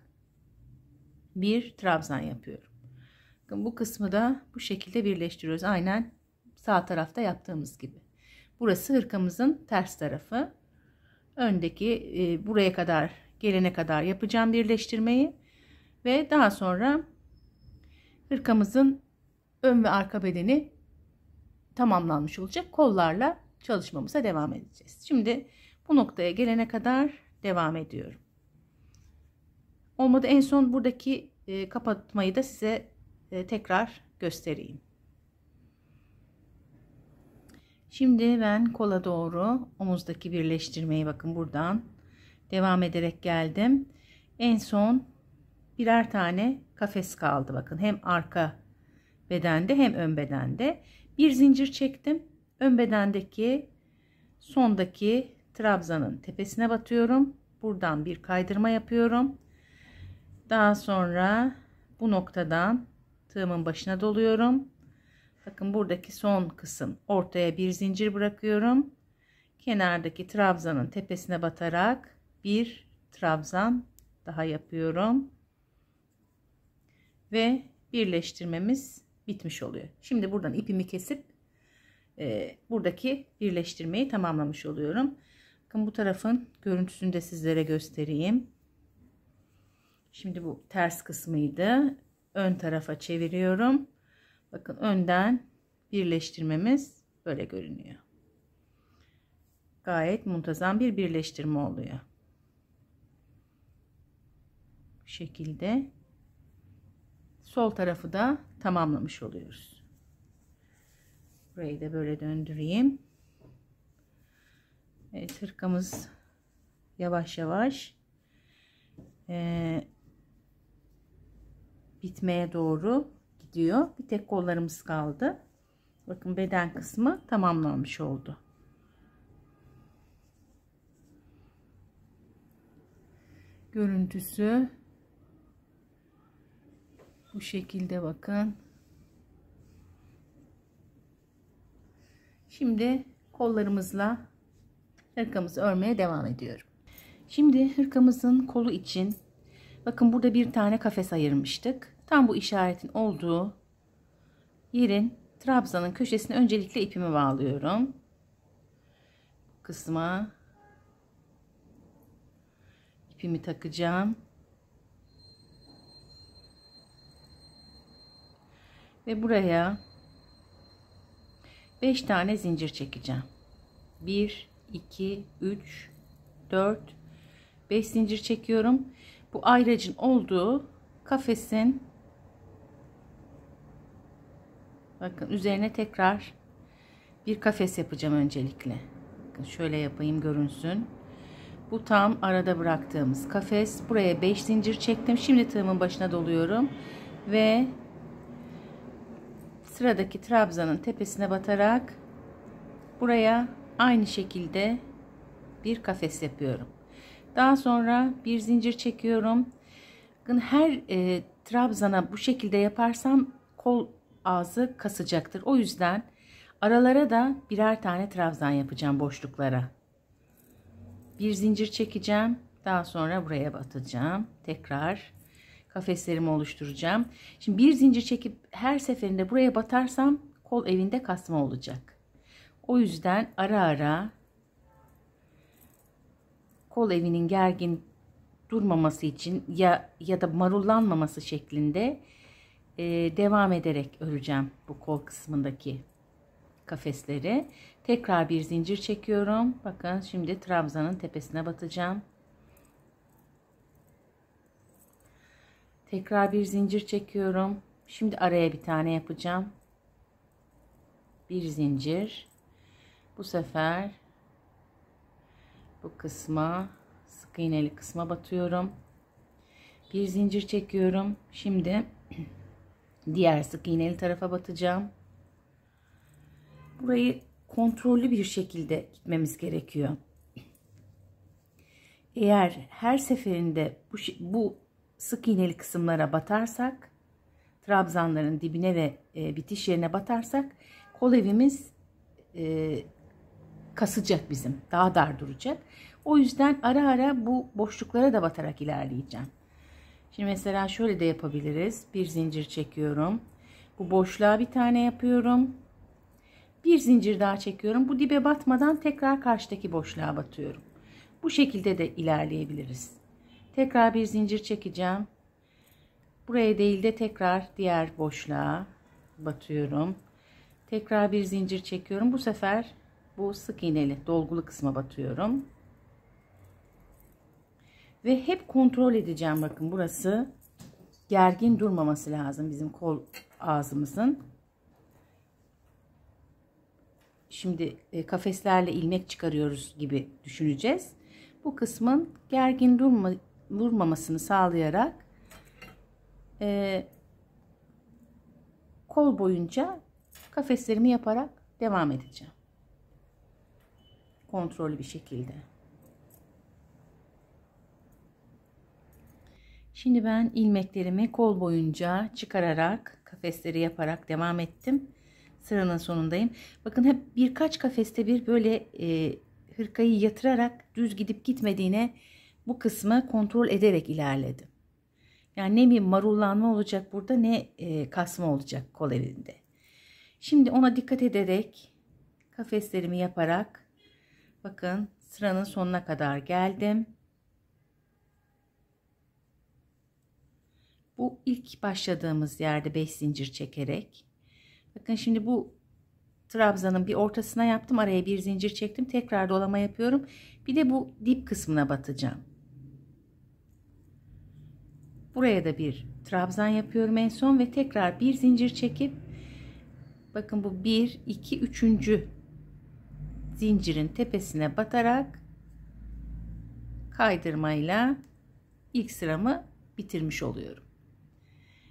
bir trabzan yapıyorum. Bakın bu kısmı da bu şekilde birleştiriyoruz. Aynen sağ tarafta yaptığımız gibi. Burası hırkamızın ters tarafı. Öndeki e, buraya kadar gelene kadar yapacağım birleştirmeyi. Ve daha sonra hırkamızın ön ve arka bedeni tamamlanmış olacak. Kollarla çalışmamıza devam edeceğiz. Şimdi bu noktaya gelene kadar devam ediyorum. Olmadı en son buradaki e, kapatmayı da size e, tekrar göstereyim. Şimdi ben kola doğru omuzdaki birleştirmeyi bakın buradan devam ederek geldim. En son birer tane kafes kaldı bakın. Hem arka bedende hem ön bedende. Bir zincir çektim. Ön bedendeki sondaki trabzanın tepesine batıyorum. Buradan bir kaydırma yapıyorum. Daha sonra bu noktadan tığımın başına doluyorum. Bakın buradaki son kısım ortaya bir zincir bırakıyorum. Kenardaki trabzanın tepesine batarak bir trabzan daha yapıyorum. Ve birleştirmemiz bitmiş oluyor. Şimdi buradan ipimi kesip e, buradaki birleştirmeyi tamamlamış oluyorum. Bakın bu tarafın görüntüsünü de sizlere göstereyim. Şimdi bu ters kısmıydı. Ön tarafa çeviriyorum. Bakın önden birleştirmemiz böyle görünüyor. Gayet muntazam bir birleştirme oluyor. Bu şekilde sol tarafı da tamamlamış oluyoruz. Burayı da böyle döndüreyim. Evet hırkamız yavaş yavaş e, bitmeye doğru gidiyor. Bir tek kollarımız kaldı. Bakın beden kısmı tamamlanmış oldu. Görüntüsü bu şekilde bakın. Şimdi kollarımızla hırkamızı örmeye devam ediyorum. Şimdi hırkamızın kolu için bakın burada bir tane kafes ayırmıştık. Tam bu işaretin olduğu yerin trabzanın köşesine öncelikle ipimi bağlıyorum. Kısma ipimi takacağım. ve buraya 5 tane zincir çekeceğim 1 2 3 4 5 zincir çekiyorum bu ayracın olduğu kafesin bakın üzerine tekrar bir kafes yapacağım öncelikle bakın şöyle yapayım görünsün bu tam arada bıraktığımız kafes buraya 5 zincir çektim şimdi tığımın başına doluyorum ve sıradaki trabzanın tepesine batarak buraya aynı şekilde bir kafes yapıyorum. Daha sonra bir zincir çekiyorum. her e, trabzana bu şekilde yaparsam kol ağzı kasacaktır. O yüzden aralara da birer tane trabzan yapacağım boşluklara. Bir zincir çekeceğim. Daha sonra buraya batacağım. Tekrar kafeslerimi oluşturacağım. Şimdi bir zincir çekip her seferinde buraya batarsam kol evinde kasma olacak. O yüzden ara ara kol evinin gergin durmaması için ya ya da marullanmaması şeklinde e, devam ederek öreceğim bu kol kısmındaki kafesleri. Tekrar bir zincir çekiyorum. Bakın şimdi trabzanın tepesine batacağım. tekrar bir zincir çekiyorum şimdi araya bir tane yapacağım bir zincir bu sefer bu kısma sık iğneli kısma batıyorum bir zincir çekiyorum şimdi diğer sık iğneli tarafa batacağım burayı kontrollü bir şekilde gitmemiz gerekiyor eğer her seferinde bu, bu sık iğneli kısımlara batarsak trabzanların dibine ve e, bitiş yerine batarsak kol evimiz e, kasacak bizim. Daha dar duracak. O yüzden ara ara bu boşluklara da batarak ilerleyeceğim. Şimdi mesela şöyle de yapabiliriz. Bir zincir çekiyorum. Bu boşluğa bir tane yapıyorum. Bir zincir daha çekiyorum. Bu dibe batmadan tekrar karşıdaki boşluğa batıyorum. Bu şekilde de ilerleyebiliriz tekrar bir zincir çekeceğim buraya değil de tekrar diğer boşluğa batıyorum tekrar bir zincir çekiyorum bu sefer bu sık iğneli dolgulu kısma batıyorum ve hep kontrol edeceğim bakın burası gergin durmaması lazım bizim kol ağzımızın şimdi e, kafeslerle ilmek çıkarıyoruz gibi düşüneceğiz bu kısmın gergin durma, vurmamasını sağlayarak e, kol boyunca kafeslerimi yaparak devam edeceğim. Kontrollü bir şekilde. Şimdi ben ilmeklerimi kol boyunca çıkararak kafesleri yaparak devam ettim. Sıranın sonundayım. Bakın hep birkaç kafeste bir böyle e, hırkayı yatırarak düz gidip gitmediğine bu kısmı kontrol ederek ilerledi. Yani ne bir marullanma olacak burada ne e, kasma olacak kol elinde. Şimdi ona dikkat ederek kafeslerimi yaparak bakın sıranın sonuna kadar geldim. Bu ilk başladığımız yerde 5 zincir çekerek. Bakın şimdi bu trabzanın bir ortasına yaptım. Araya bir zincir çektim. Tekrar dolama yapıyorum. Bir de bu dip kısmına batacağım. Buraya da bir trabzan yapıyorum en son ve tekrar bir zincir çekip bakın bu 1 2 3. zincirin tepesine batarak kaydırmayla ilk sıramı bitirmiş oluyorum.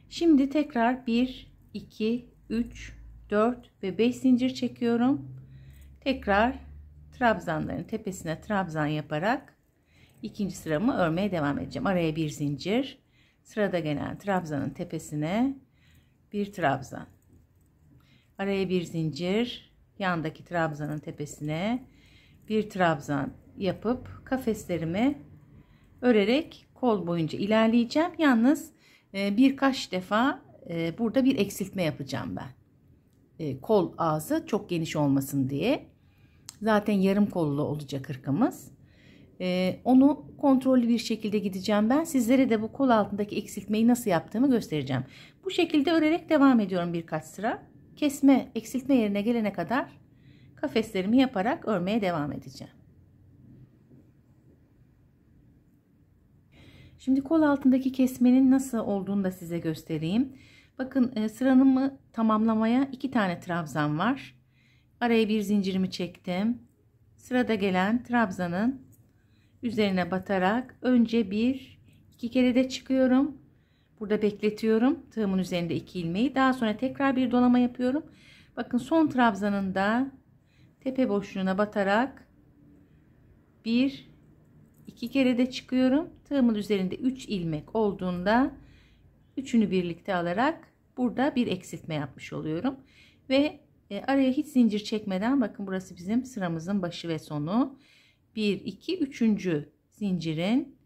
Şimdi tekrar 1 2 3 4 ve 5 zincir çekiyorum. Tekrar trabzanların tepesine trabzan yaparak ikinci sıramı örmeye devam edeceğim. Araya bir zincir Sırada gelen trabzanın tepesine bir trabzan. Araya bir zincir, yandaki trabzanın tepesine bir trabzan yapıp kafeslerimi örerek kol boyunca ilerleyeceğim. Yalnız e, birkaç defa e, burada bir eksiltme yapacağım ben. E, kol ağzı çok geniş olmasın diye. Zaten yarım kollu olacak kırkımız. Ee, onu kontrollü bir şekilde gideceğim ben. Sizlere de bu kol altındaki eksiltmeyi nasıl yaptığımı göstereceğim. Bu şekilde örerek devam ediyorum birkaç sıra. Kesme, eksiltme yerine gelene kadar kafeslerimi yaparak örmeye devam edeceğim. Şimdi kol altındaki kesmenin nasıl olduğunu da size göstereyim. Bakın e, sıranımı tamamlamaya iki tane trabzan var. Araya bir zincirimi çektim. Sırada gelen trabzanın üzerine batarak önce bir iki kere de çıkıyorum. Burada bekletiyorum. Tığımın üzerinde iki ilmeği. Daha sonra tekrar bir dolama yapıyorum. Bakın son trabzanında tepe boşluğuna batarak bir iki kere de çıkıyorum. Tığımın üzerinde 3 ilmek olduğunda üçünü birlikte alarak burada bir eksiltme yapmış oluyorum. Ve e, araya hiç zincir çekmeden bakın burası bizim sıramızın başı ve sonu. 1, 2, 3. zincirin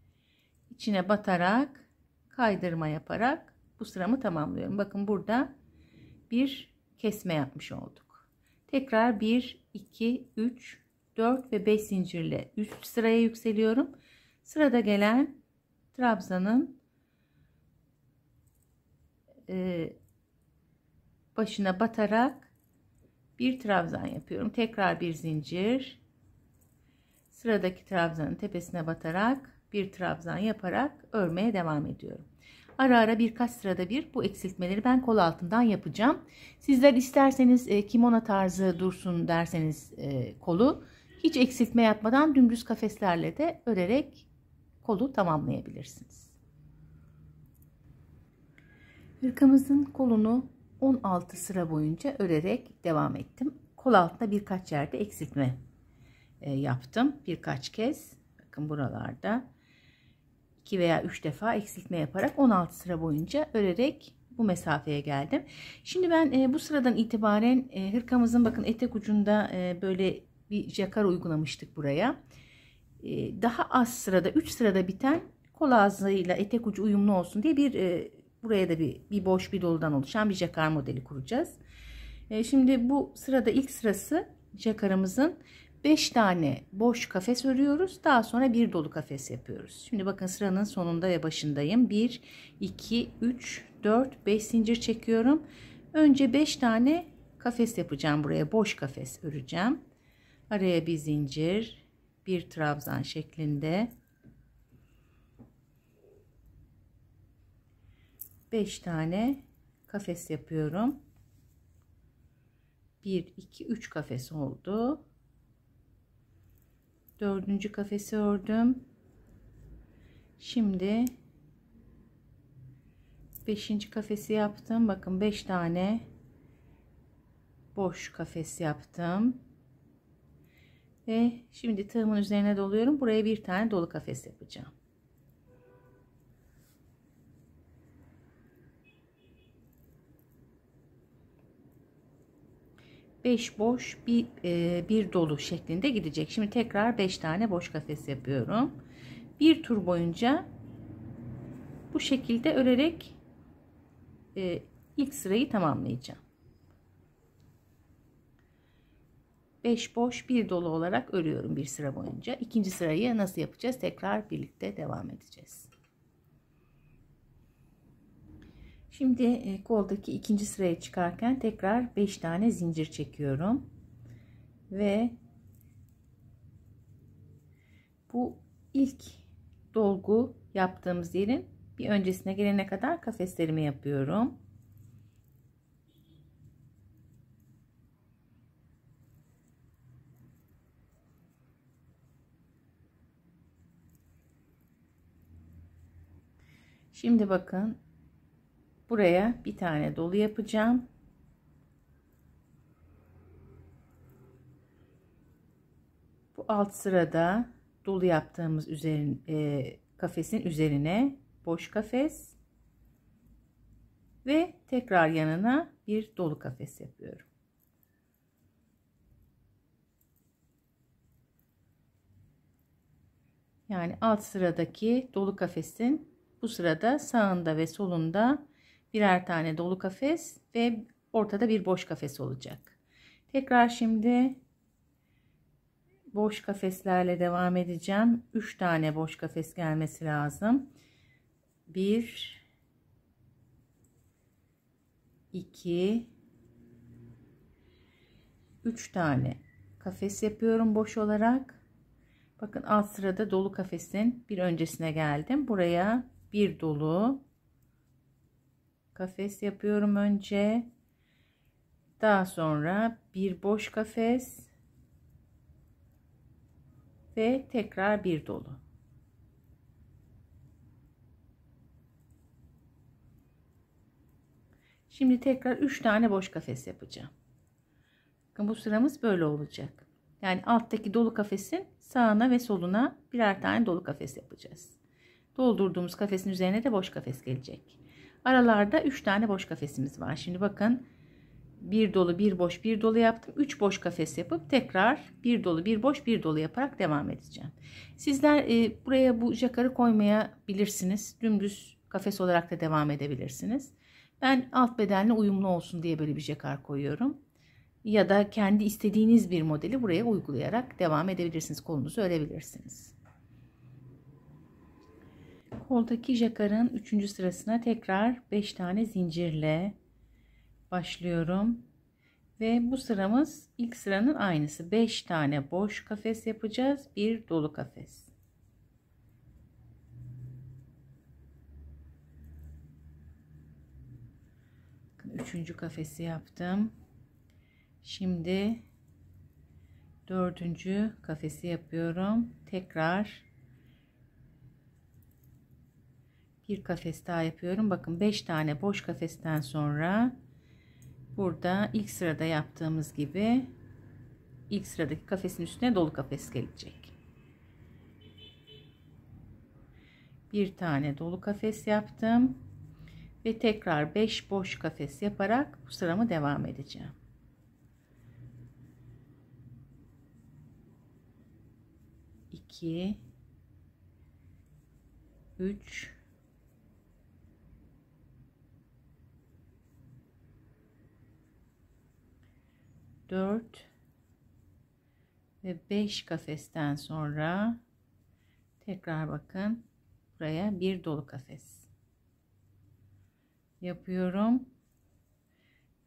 içine batarak kaydırma yaparak bu sıramı tamamlıyorum. Bakın burada bir kesme yapmış olduk. Tekrar 1, 2, 3, 4 ve 5 zincirle üst sıraya yükseliyorum. Sırada gelen trabzanın e, başına batarak bir trabzan yapıyorum. Tekrar bir zincir sıradaki trabzanın tepesine batarak bir trabzan yaparak örmeye devam ediyorum. Ara ara birkaç sırada bir bu eksiltmeleri ben kol altından yapacağım. Sizler isterseniz e, kimona tarzı dursun derseniz e, kolu hiç eksiltme yapmadan dümdüz kafeslerle de örerek kolu tamamlayabilirsiniz. Hırkamızın kolunu 16 sıra boyunca örerek devam ettim. Kol altında birkaç yerde eksiltme e, yaptım birkaç kez. Bakın buralarda 2 veya 3 defa eksiltme yaparak 16 sıra boyunca örerek bu mesafeye geldim. Şimdi ben e, bu sıradan itibaren e, hırkamızın bakın etek ucunda e, böyle bir jakar uygulamıştık buraya. E, daha az sırada 3 sırada biten kol ağzıyla etek ucu uyumlu olsun diye bir e, buraya da bir, bir boş bir doludan oluşan bir jakar modeli kuracağız. E, şimdi bu sırada ilk sırası jakarımızın 5 tane boş kafes örüyoruz. Daha sonra bir dolu kafes yapıyoruz. Şimdi bakın sıranın sonunda ve başındayım. 1, 2, 3, 4, 5 zincir çekiyorum. Önce 5 tane kafes yapacağım. Buraya boş kafes öreceğim. Araya bir zincir, bir trabzan şeklinde. 5 tane kafes yapıyorum. 1, 2, 3 kafes oldu dördüncü kafesi ördüm şimdi beşinci kafesi yaptım bakın beş tane boş kafes yaptım ve şimdi tığımın üzerine doluyorum buraya bir tane dolu kafes yapacağım 5 boş bir, e, bir dolu şeklinde gidecek. Şimdi tekrar 5 tane boş kafes yapıyorum. Bir tur boyunca bu şekilde örerek e, ilk sırayı tamamlayacağım. 5 boş bir dolu olarak örüyorum bir sıra boyunca. İkinci sırayı nasıl yapacağız? Tekrar birlikte devam edeceğiz. Şimdi e, koldaki ikinci sıraya çıkarken tekrar 5 tane zincir çekiyorum. Ve bu ilk dolgu yaptığımız yerin bir öncesine gelene kadar kafeslerimi yapıyorum. Şimdi bakın Buraya bir tane dolu yapacağım. Bu alt sırada dolu yaptığımız üzerin, e, kafesin üzerine boş kafes ve tekrar yanına bir dolu kafes yapıyorum. Yani alt sıradaki dolu kafesin bu sırada sağında ve solunda birer tane dolu kafes ve ortada bir boş kafes olacak. Tekrar şimdi boş kafeslerle devam edeceğim. 3 tane boş kafes gelmesi lazım. 1 2 3 tane kafes yapıyorum boş olarak. Bakın alt sırada dolu kafesin bir öncesine geldim. Buraya bir dolu kafes yapıyorum önce. Daha sonra bir boş kafes ve tekrar bir dolu. Şimdi tekrar üç tane boş kafes yapacağım. Bakın bu sıramız böyle olacak. Yani alttaki dolu kafesin sağına ve soluna birer tane dolu kafes yapacağız. Doldurduğumuz kafesin üzerine de boş kafes gelecek. Aralarda 3 tane boş kafesimiz var. Şimdi bakın bir dolu bir boş bir dolu yaptım. 3 boş kafes yapıp tekrar bir dolu bir boş bir dolu yaparak devam edeceğim. Sizler e, buraya bu jakarı koymayabilirsiniz. Dümdüz kafes olarak da devam edebilirsiniz. Ben alt bedenle uyumlu olsun diye böyle bir jakar koyuyorum. Ya da kendi istediğiniz bir modeli buraya uygulayarak devam edebilirsiniz. Kolunuzu örebilirsiniz koldaki jakarın 3. sırasına tekrar 5 tane zincirle başlıyorum. Ve bu sıramız ilk sıranın aynısı. 5 tane boş kafes yapacağız. Bir dolu kafes. Üçüncü kafesi yaptım. Şimdi dördüncü kafesi yapıyorum. Tekrar bir kafes daha yapıyorum. Bakın 5 tane boş kafesten sonra burada ilk sırada yaptığımız gibi ilk sıradaki kafesin üstüne dolu kafes gelecek. Bir tane dolu kafes yaptım ve tekrar 5 boş kafes yaparak bu sıramı devam edeceğim. İki, üç, 4 ve 5 kafesten sonra tekrar bakın buraya bir dolu kafes yapıyorum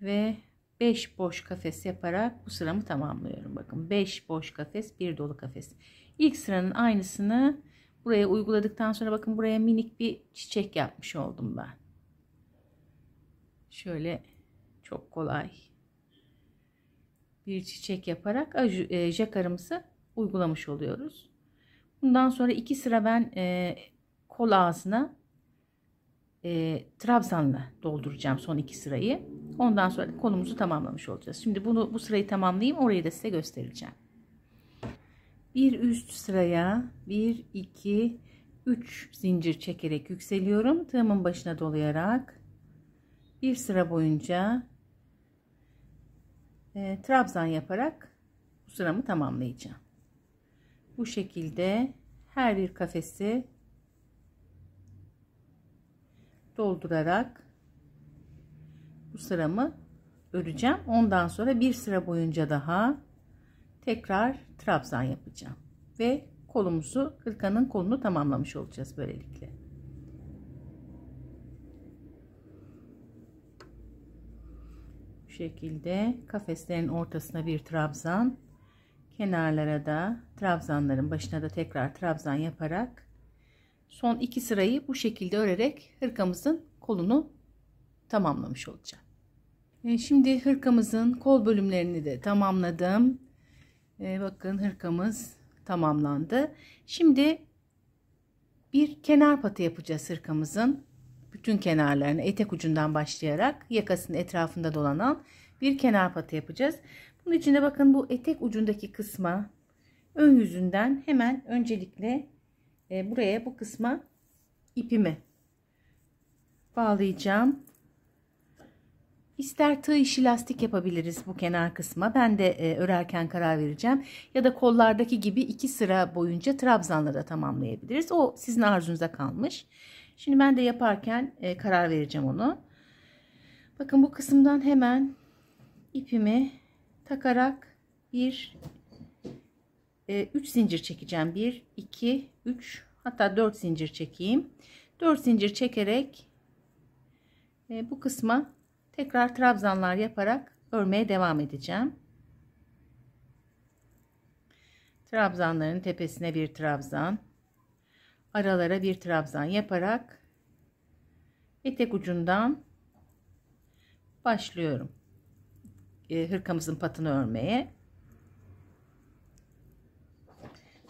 ve 5 boş kafes yaparak bu sıramı tamamlıyorum. Bakın 5 boş kafes, bir dolu kafes. İlk sıranın aynısını buraya uyguladıktan sonra bakın buraya minik bir çiçek yapmış oldum ben. Şöyle çok kolay bir çiçek yaparak jakarımızı e, uygulamış oluyoruz. Bundan sonra iki sıra ben e, kol ağzına e, trabzanla dolduracağım son iki sırayı. Ondan sonra kolumuzu tamamlamış olacağız. Şimdi bunu bu sırayı tamamlayayım. Orayı da size göstereceğim. Bir üst sıraya 1 2 3 zincir çekerek yükseliyorum. Tığımın başına dolayarak bir sıra boyunca e, trabzan yaparak bu sıramı tamamlayacağım. Bu şekilde her bir kafesi doldurarak bu sıramı öreceğim. Ondan sonra bir sıra boyunca daha tekrar trabzan yapacağım. Ve kolumuzu kırkanın kolunu tamamlamış olacağız böylelikle. şekilde kafeslerin ortasına bir trabzan kenarlara da trabzanların başına da tekrar trabzan yaparak son iki sırayı bu şekilde örerek hırkamızın kolunu tamamlamış olacağım. E, şimdi hırkamızın kol bölümlerini de tamamladım. E, bakın hırkamız tamamlandı. Şimdi bir kenar patı yapacağız hırkamızın bütün kenarlarını etek ucundan başlayarak yakasının etrafında dolanan bir kenar pata yapacağız. Bunun için de bakın bu etek ucundaki kısma ön yüzünden hemen öncelikle e, buraya bu kısma ipimi bağlayacağım. İster tığ işi lastik yapabiliriz bu kenar kısma. Ben de e, örerken karar vereceğim. Ya da kollardaki gibi iki sıra boyunca trabzanla da tamamlayabiliriz. O sizin arzunuza kalmış. Şimdi ben de yaparken e, karar vereceğim onu. Bakın bu kısımdan hemen ipimi takarak bir 3 e, zincir çekeceğim. 1, 2, 3 hatta 4 zincir çekeyim. 4 zincir çekerek e, bu kısma tekrar trabzanlar yaparak örmeye devam edeceğim. Trabzanların tepesine bir trabzan, aralara bir trabzan yaparak etek ucundan başlıyorum. Ee, hırkamızın patını örmeye.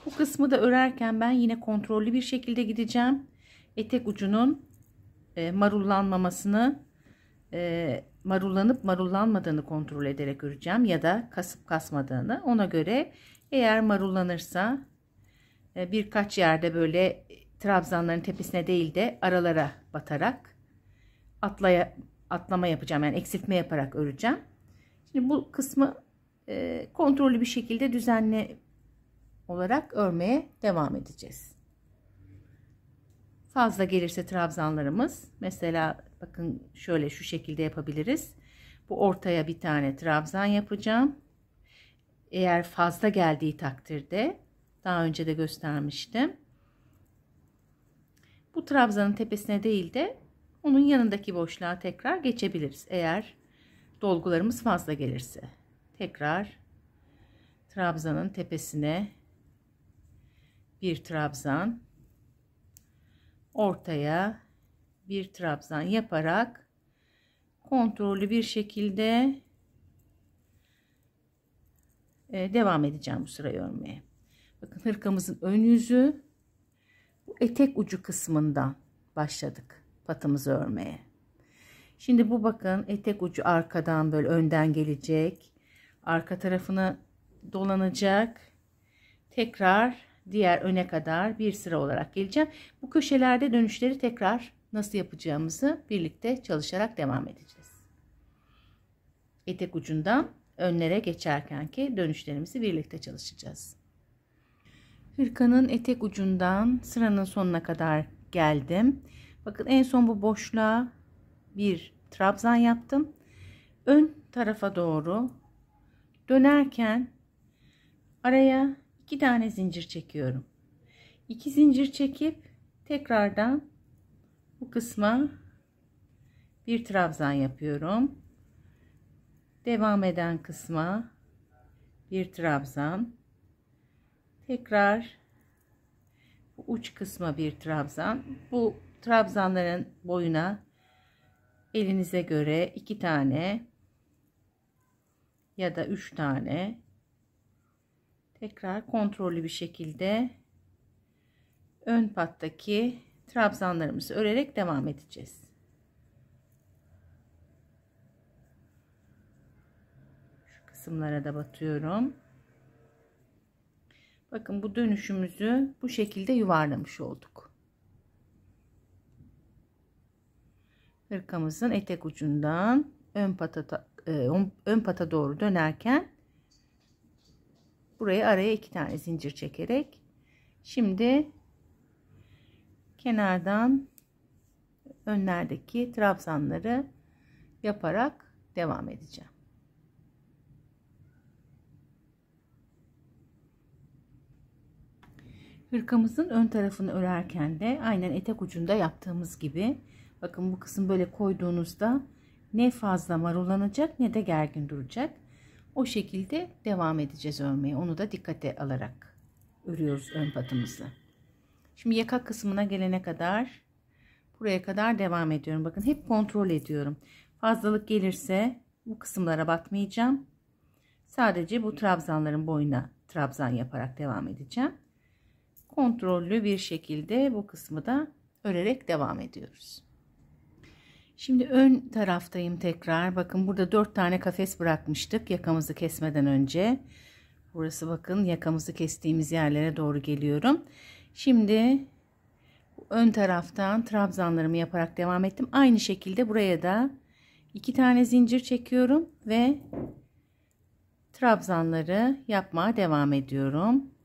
Bu kısmı da örerken ben yine kontrollü bir şekilde gideceğim. Etek ucunun e, marullanmamasını e, marullanıp marullanmadığını kontrol ederek öreceğim ya da kasıp kasmadığını. Ona göre eğer marullanırsa e, birkaç yerde böyle e, trabzanların tepesine değil de aralara batarak atlaya, atlama yapacağım. Yani eksiltme yaparak öreceğim. Şimdi bu kısmı e, kontrollü bir şekilde düzenli olarak örmeye devam edeceğiz. Fazla gelirse trabzanlarımız mesela bakın şöyle şu şekilde yapabiliriz. Bu ortaya bir tane trabzan yapacağım. Eğer fazla geldiği takdirde daha önce de göstermiştim. Bu trabzanın tepesine değil de onun yanındaki boşluğa tekrar geçebiliriz. Eğer dolgularımız fazla gelirse. Tekrar trabzanın tepesine bir trabzan ortaya bir trabzan yaparak kontrollü bir şekilde e, devam edeceğim bu sırayı örmeye. Bakın hırkamızın ön yüzü bu etek ucu kısmından başladık patımızı örmeye. Şimdi bu bakın etek ucu arkadan böyle önden gelecek. Arka tarafını dolanacak. Tekrar diğer öne kadar bir sıra olarak geleceğim. Bu köşelerde dönüşleri tekrar nasıl yapacağımızı birlikte çalışarak devam edeceğiz. Etek ucundan önlere geçerken ki dönüşlerimizi birlikte çalışacağız hırkanın etek ucundan sıranın sonuna kadar geldim. Bakın en son bu boşluğa bir trabzan yaptım. Ön tarafa doğru dönerken araya iki tane zincir çekiyorum. İki zincir çekip tekrardan bu kısma bir trabzan yapıyorum. Devam eden kısma bir trabzan tekrar bu uç kısma bir trabzan bu trabzanların boyuna elinize göre iki tane ya da üç tane tekrar kontrollü bir şekilde ön pattaki trabzanlarımızı örerek devam edeceğiz. Şu kısımlara da batıyorum. Bakın bu dönüşümüzü bu şekilde yuvarlamış olduk. Hırkamızın etek ucundan ön patata e, ön pata doğru dönerken buraya araya iki tane zincir çekerek şimdi kenardan önlerdeki trabzanları yaparak devam edeceğim. Hırkamızın ön tarafını örerken de aynen etek ucunda yaptığımız gibi bakın bu kısım böyle koyduğunuzda ne fazla marulanacak ne de gergin duracak. O şekilde devam edeceğiz örmeye. Onu da dikkate alarak örüyoruz ön patımızı. Şimdi yaka kısmına gelene kadar buraya kadar devam ediyorum. Bakın hep kontrol ediyorum. Fazlalık gelirse bu kısımlara batmayacağım. Sadece bu trabzanların boyuna trabzan yaparak devam edeceğim kontrollü bir şekilde bu kısmı da örerek devam ediyoruz. Şimdi ön taraftayım tekrar. Bakın burada dört tane kafes bırakmıştık yakamızı kesmeden önce. Burası bakın yakamızı kestiğimiz yerlere doğru geliyorum. Şimdi ön taraftan trabzanlarımı yaparak devam ettim. Aynı şekilde buraya da iki tane zincir çekiyorum ve trabzanları yapmaya devam ediyorum.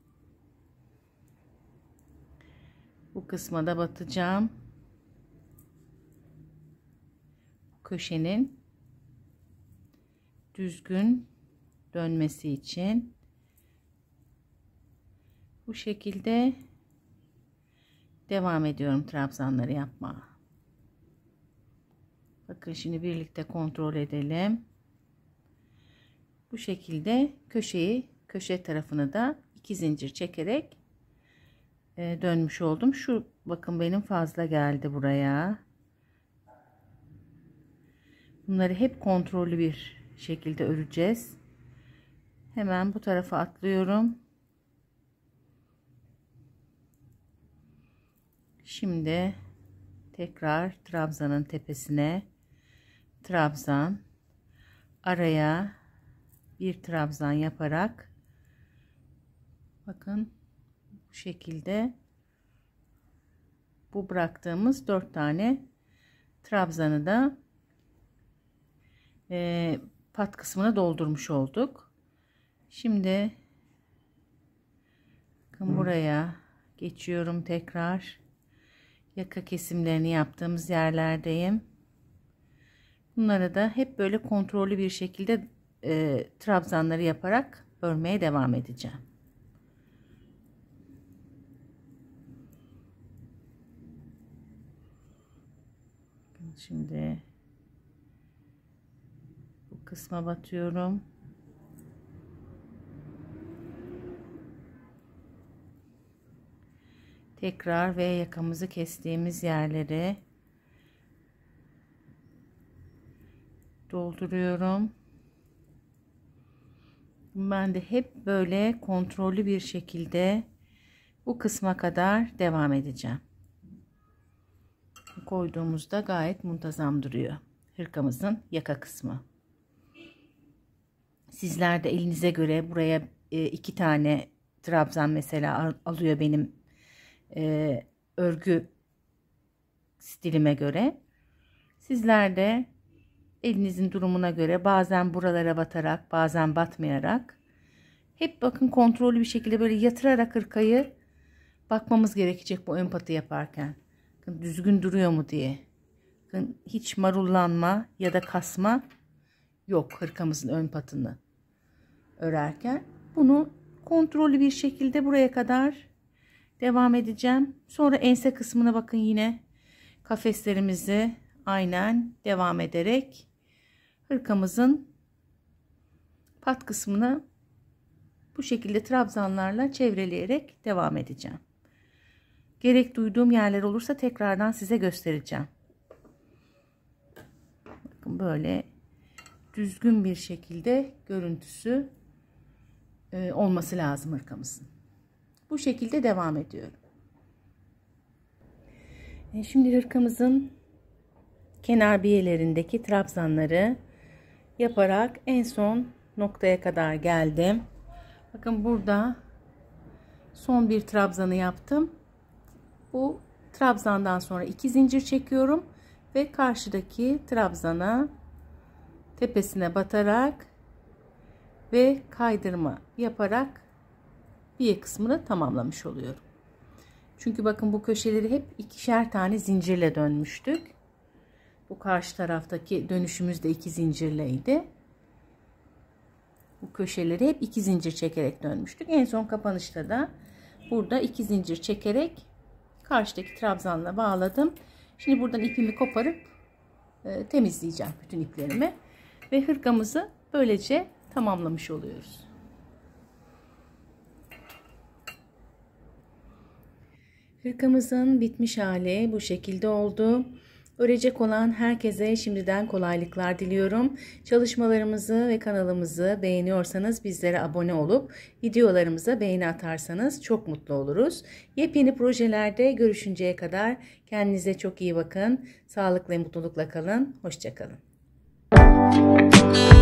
Bu kısma da batacağım. Köşenin düzgün dönmesi için bu şekilde devam ediyorum trabzanları yapma. Bakın şimdi birlikte kontrol edelim. Bu şekilde köşeyi köşe tarafını da iki zincir çekerek e, dönmüş oldum. Şu bakın benim fazla geldi buraya. Bunları hep kontrollü bir şekilde öreceğiz. Hemen bu tarafa atlıyorum. Şimdi tekrar trabzanın tepesine trabzan araya bir trabzan yaparak bakın bu şekilde bu bıraktığımız dört tane trabzanı da e, pat kısmına doldurmuş olduk. Şimdi bakın buraya geçiyorum tekrar. Yaka kesimlerini yaptığımız yerlerdeyim. Bunlara da hep böyle kontrollü bir şekilde e, trabzanları yaparak örmeye devam edeceğim. Şimdi bu kısma batıyorum. Tekrar ve yakamızı kestiğimiz yerleri dolduruyorum. Ben de hep böyle kontrollü bir şekilde bu kısma kadar devam edeceğim koyduğumuzda gayet muntazam duruyor. Hırkamızın yaka kısmı. Sizler de elinize göre buraya e, iki tane trabzan mesela alıyor benim e, örgü stilime göre. Sizler de elinizin durumuna göre bazen buralara batarak bazen batmayarak hep bakın kontrollü bir şekilde böyle yatırarak hırkayı bakmamız gerekecek bu ön patı yaparken düzgün duruyor mu diye. Hiç marullanma ya da kasma yok hırkamızın ön patını örerken. Bunu kontrollü bir şekilde buraya kadar devam edeceğim. Sonra ense kısmına bakın yine kafeslerimizi aynen devam ederek hırkamızın pat kısmını bu şekilde trabzanlarla çevreleyerek devam edeceğim. Gerek duyduğum yerler olursa tekrardan size göstereceğim. Bakın böyle düzgün bir şekilde görüntüsü e, olması lazım hırkamızın. Bu şekilde devam ediyorum. E, şimdi hırkamızın kenar biyelerindeki trabzanları yaparak en son noktaya kadar geldim. Bakın burada son bir trabzanı yaptım bu trabzandan sonra iki zincir çekiyorum ve karşıdaki trabzana tepesine batarak ve kaydırma yaparak bir kısmını tamamlamış oluyorum. Çünkü bakın bu köşeleri hep ikişer tane zincirle dönmüştük. Bu karşı taraftaki dönüşümüz de iki zincirleydi. Bu köşeleri hep iki zincir çekerek dönmüştük. En son kapanışta da burada iki zincir çekerek karşıdaki trabzanla bağladım. Şimdi buradan ipimi koparıp e, temizleyeceğim bütün iplerimi. Ve hırkamızı böylece tamamlamış oluyoruz. Hırkamızın bitmiş hali bu şekilde oldu. Örecek olan herkese şimdiden kolaylıklar diliyorum. Çalışmalarımızı ve kanalımızı beğeniyorsanız bizlere abone olup videolarımıza beğeni atarsanız çok mutlu oluruz. Yepyeni projelerde görüşünceye kadar kendinize çok iyi bakın. Sağlıkla ve mutlulukla kalın. Hoşçakalın. Müzik